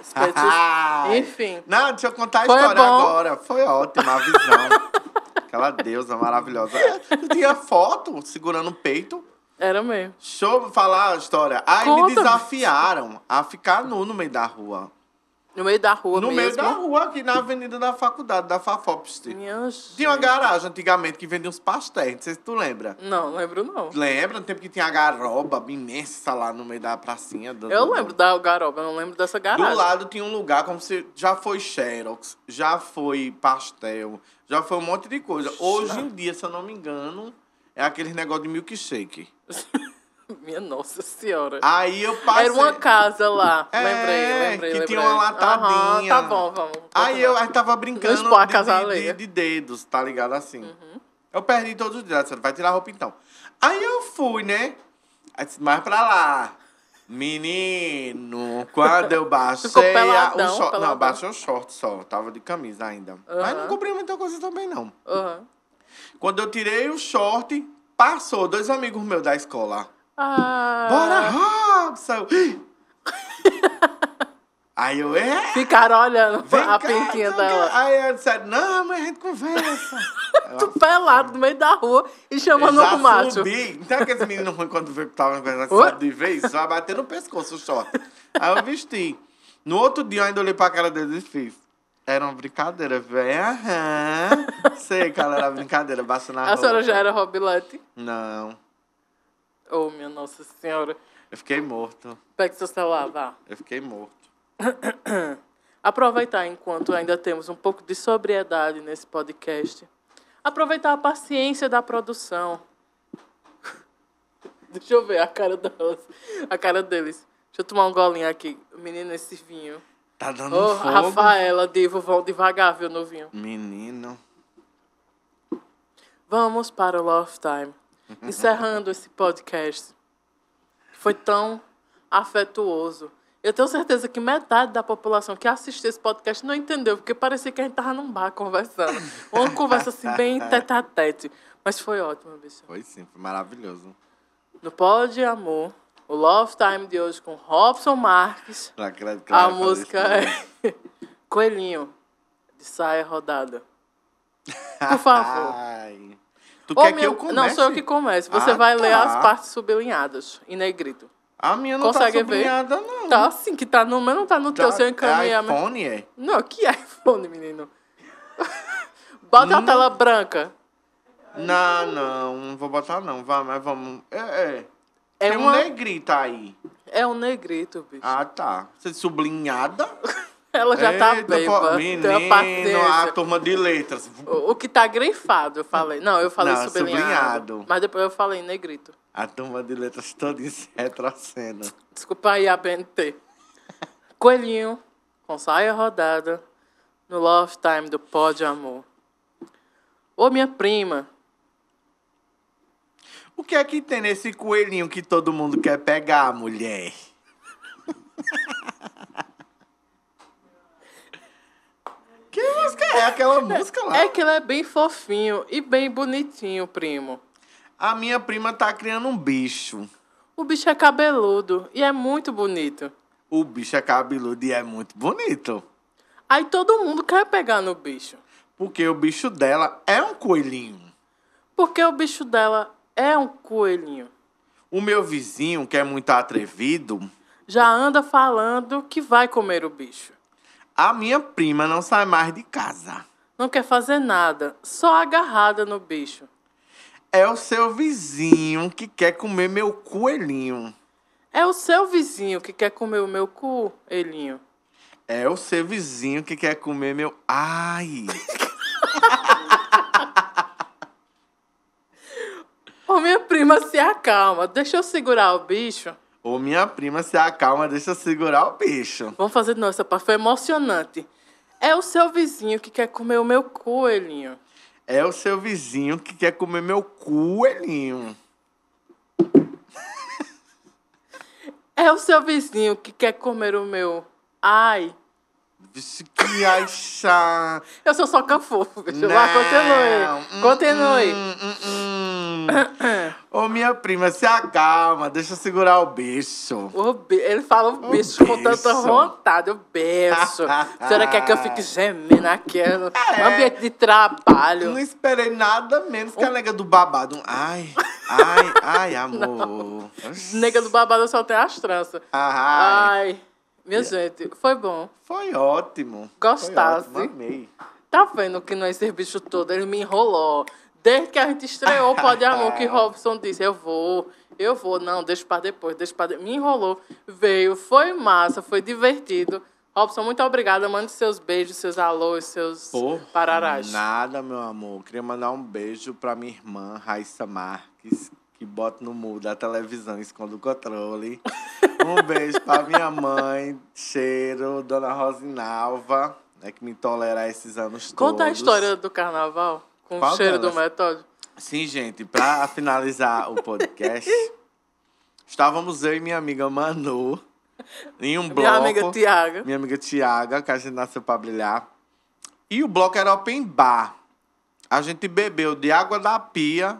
Espécies. Enfim. Não, deixa eu contar a Foi história bom. agora. Foi ótima a visão. Aquela deusa maravilhosa. Eu tinha foto segurando o peito. Era mesmo. Deixa eu falar a história. Aí Conta. me desafiaram a ficar nu no meio da rua. No meio da rua No mesmo. meio da rua, aqui na avenida da faculdade, da Fafopste. Minha Tinha uma garagem antigamente que vendia uns pastéis, não sei se tu lembra. Não, lembro não. Lembra? No tempo que tinha a garoba imensa lá no meio da pracinha. Do, eu do... lembro da garoba, eu não lembro dessa garagem. Do lado tinha um lugar como se já foi xerox, já foi pastel, já foi um monte de coisa. Hoje em dia, se eu não me engano, é aquele negócio de milkshake. Minha nossa senhora. Aí eu passei. Era uma casa lá. É, lembrei, lembrei. Que lembrei. tinha uma latadinha. Uhum, tá bom, vamos. Aí eu, eu tava brincando de, de, de, de, dedos, tá ligado? Assim. Uhum. Eu perdi todos os dedos. Vai tirar a roupa então. Aí eu fui, né? Mais pra lá. Menino, quando eu baixei peladão, o short. Não, baixei o short só. Tava de camisa ainda. Uhum. Mas não comprei muita coisa também, não. Uhum. Quando eu tirei o short, passou dois amigos meus da escola. Ah. Bora, Robson! Aí eu, é? Ficaram olhando Vem a cá, pinquinha dela. Aí eu disse, não, mas a gente conversa. tu pelado no meio da rua e chamando o macho. subi. Então aqueles é meninos ruins quando vê que tava conversando de vez, só bater no pescoço o short. Aí eu vesti. No outro dia eu ainda olhei pra cara deles e fiz. Era uma brincadeira, velho. Aham. Sei que ela era brincadeira, basta na A roupa. senhora já era Robilante? Não. Oh, minha Nossa Senhora. Eu fiquei morto. Pega seu celular, vá. Eu fiquei morto. Aproveitar enquanto ainda temos um pouco de sobriedade nesse podcast. Aproveitar a paciência da produção. Deixa eu ver a cara delas. A cara deles. Deixa eu tomar um golinho aqui. Menino, esse vinho. Tá dando oh, fogo. Rafaela, Divo, vão devagar, viu, novinho Menino. Vamos para o Love Time. Uhum. encerrando esse podcast. Foi tão afetuoso. Eu tenho certeza que metade da população que assistiu esse podcast não entendeu, porque parecia que a gente estava num bar conversando. Uma conversa assim, bem tete a tete. Mas foi ótimo, bicho. Foi sim, foi maravilhoso. No Pode Amor, o Love Time de hoje com Robson Marques. Não acredito que a música é Coelhinho, de saia rodada. Por favor. Ai. Tu Ô, quer meu, que eu comece? Não, sou eu que comece. Você ah, vai tá. ler as partes sublinhadas em negrito. A minha não tá Consegue tá sublinhada, ver? não. Tá sim que tá no mas não tá no tá, teu, seu é encaminhamento. É iPhone, é? Não, que iPhone, menino? Bota não. a hum. tela branca. Não, não, não vou botar não. Vai, mas vamos... É, é. é Tem uma... um negrito aí. É um negrito, bicho. Ah, tá. Você é sublinhada? Ela já tá Eita, tá bêbada. Menino, a turma de letras. O, o, que tá grifado, eu falei. Não, eu falei Não, sublinhado, sublinhado. Mas depois eu falei negrito. A turma de letras toda em retrocena. Desculpa aí a BNT. Coelhinho, com saia rodada, no Love Time do Pó de Amor. Ô, minha prima. O que é que tem nesse coelhinho que todo mundo quer pegar, mulher? música é aquela é, música lá. É que ele é bem fofinho e bem bonitinho, primo. A minha prima tá criando um bicho. O bicho é cabeludo e é muito bonito. O bicho é cabeludo e é muito bonito. Aí todo mundo quer pegar no bicho. Porque o bicho dela é um coelhinho. Porque o bicho dela é um coelhinho. O meu vizinho, que é muito atrevido, já anda falando que vai comer o bicho. A minha prima não sai mais de casa. Não quer fazer nada, só agarrada no bicho. É o seu vizinho que quer comer meu coelhinho. É o seu vizinho que quer comer o meu coelhinho. É o seu vizinho que quer comer meu. Ai! Ô, minha prima, se acalma. Deixa eu segurar o bicho. Ô, minha prima, se acalma, deixa eu segurar o bicho. Vamos fazer de novo essa parte. Foi emocionante. É o seu vizinho que quer comer o meu coelhinho. É o seu vizinho que quer comer meu coelhinho. é o seu vizinho que quer comer o meu. Ai ai, chá. Eu sou só canfofo, bicho. Não. Vai, continue. Continue. Hum, hum, hum, hum. Ô, minha prima, se acalma. Deixa eu segurar o bicho. O be... Ele fala o, o bicho, bicho com tanta vontade. O bicho. a senhora quer é que eu fique gemendo aqui no é. ambiente de trabalho. Não esperei nada menos que a nega do babado. Ai, ai, ai, amor. Nega do babado só tem as tranças. Ai. ai. Minha yeah. gente, foi bom. Foi ótimo. Gostasse. Foi ótimo, amei. Tá vendo que não é esse bicho todo? Ele me enrolou. Desde que a gente estreou Pode Amor, que Robson disse, eu vou, eu vou, não, deixa para depois, deixa para depois. Me enrolou, veio, foi massa, foi divertido. Robson, muito obrigada. Mande seus beijos, seus alôs, seus Por pararás. Nada, meu amor. Queria mandar um beijo para minha irmã, Raissa Marques, que bota no mudo a televisão, esconde o controle. Um beijo pra minha mãe, cheiro, dona Rosinalva, né, que me tolerar esses anos Conta todos. Conta a história do carnaval com Qual o cheiro delas? do metódio. Sim, gente, pra finalizar o podcast, estávamos eu e minha amiga Manu em um minha bloco. Minha amiga Tiaga. Minha amiga Tiaga, que a gente nasceu pra brilhar. E o bloco era open bar. A gente bebeu de água da pia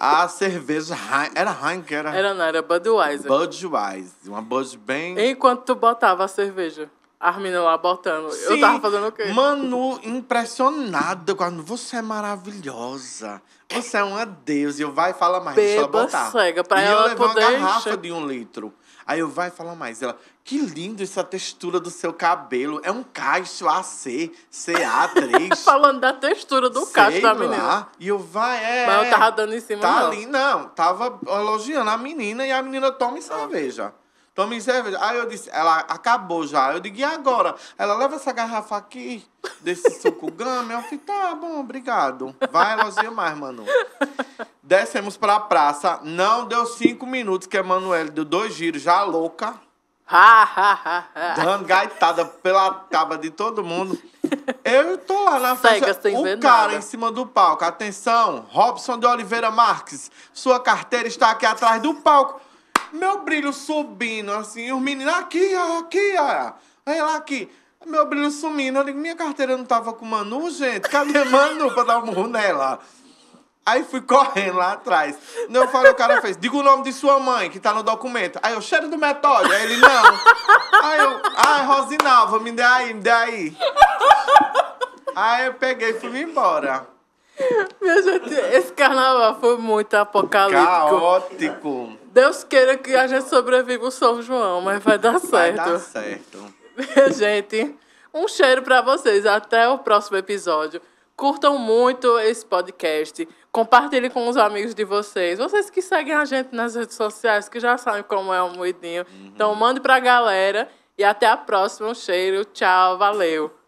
a cerveja Hein- era Heineken, era, Era não, era Budweiser. Budweiser, uma Bud bem... Enquanto tu botava a cerveja, a menina lá botando, eu tava fazendo o quê? Manu, impressionada. com a- Você é maravilhosa. Você é uma deusa. E eu vai e fala mais. deixa ela botar. cega, pra e ela eu levei poder uma garrafa encher. de um litro. Aí eu, vai falar mais. Ela, que lindo essa textura do seu cabelo. É um cacho AC, CA3. Falando da textura do Sei cacho da menina. Lá. E eu, vai, é. Mas eu tava dando em cima. Tá não. ali, não. Tava elogiando a menina e a menina toma cerveja. Tome cerveja. Aí eu disse, ela acabou já. Eu digo, e agora? Ela leva essa garrafa aqui, desse suco Gama, Eu falei, tá bom, obrigado. Vai, elogio mais, Manu. Descemos pra praça. Não deu cinco minutos que a Manuela deu dois giros, já louca. dando gaitada pela caba de todo mundo. Eu tô lá na Cega, frente, o cara nada. em cima do palco. Atenção, Robson de Oliveira Marques, sua carteira está aqui atrás do palco. Meu brilho subindo, assim, os meninos, aqui, aqui, aí lá aqui. Meu brilho sumindo. Eu digo, minha carteira não tava com Manu, gente? Cadê Manu pra dar um murro nela? Aí fui correndo lá atrás. Não, eu falei, o cara fez, diga o nome de sua mãe, que tá no documento. Aí eu, cheiro do metódio. Aí ele, não. Aí eu, ai, ah, Rosinalva, me dê aí, me dê aí. Aí eu peguei e fui embora. Meu gente, esse carnaval foi muito apocalíptico. Caótico. Deus queira que a gente sobreviva o São João, mas vai dar certo. Vai dar certo. gente, um cheiro para vocês. Até o próximo episódio. Curtam muito esse podcast. Compartilhem com os amigos de vocês. Vocês que seguem a gente nas redes sociais, que já sabem como é o Moidinho. Uhum. Então, mande pra galera. E até a próxima. Um cheiro. Tchau. Valeu.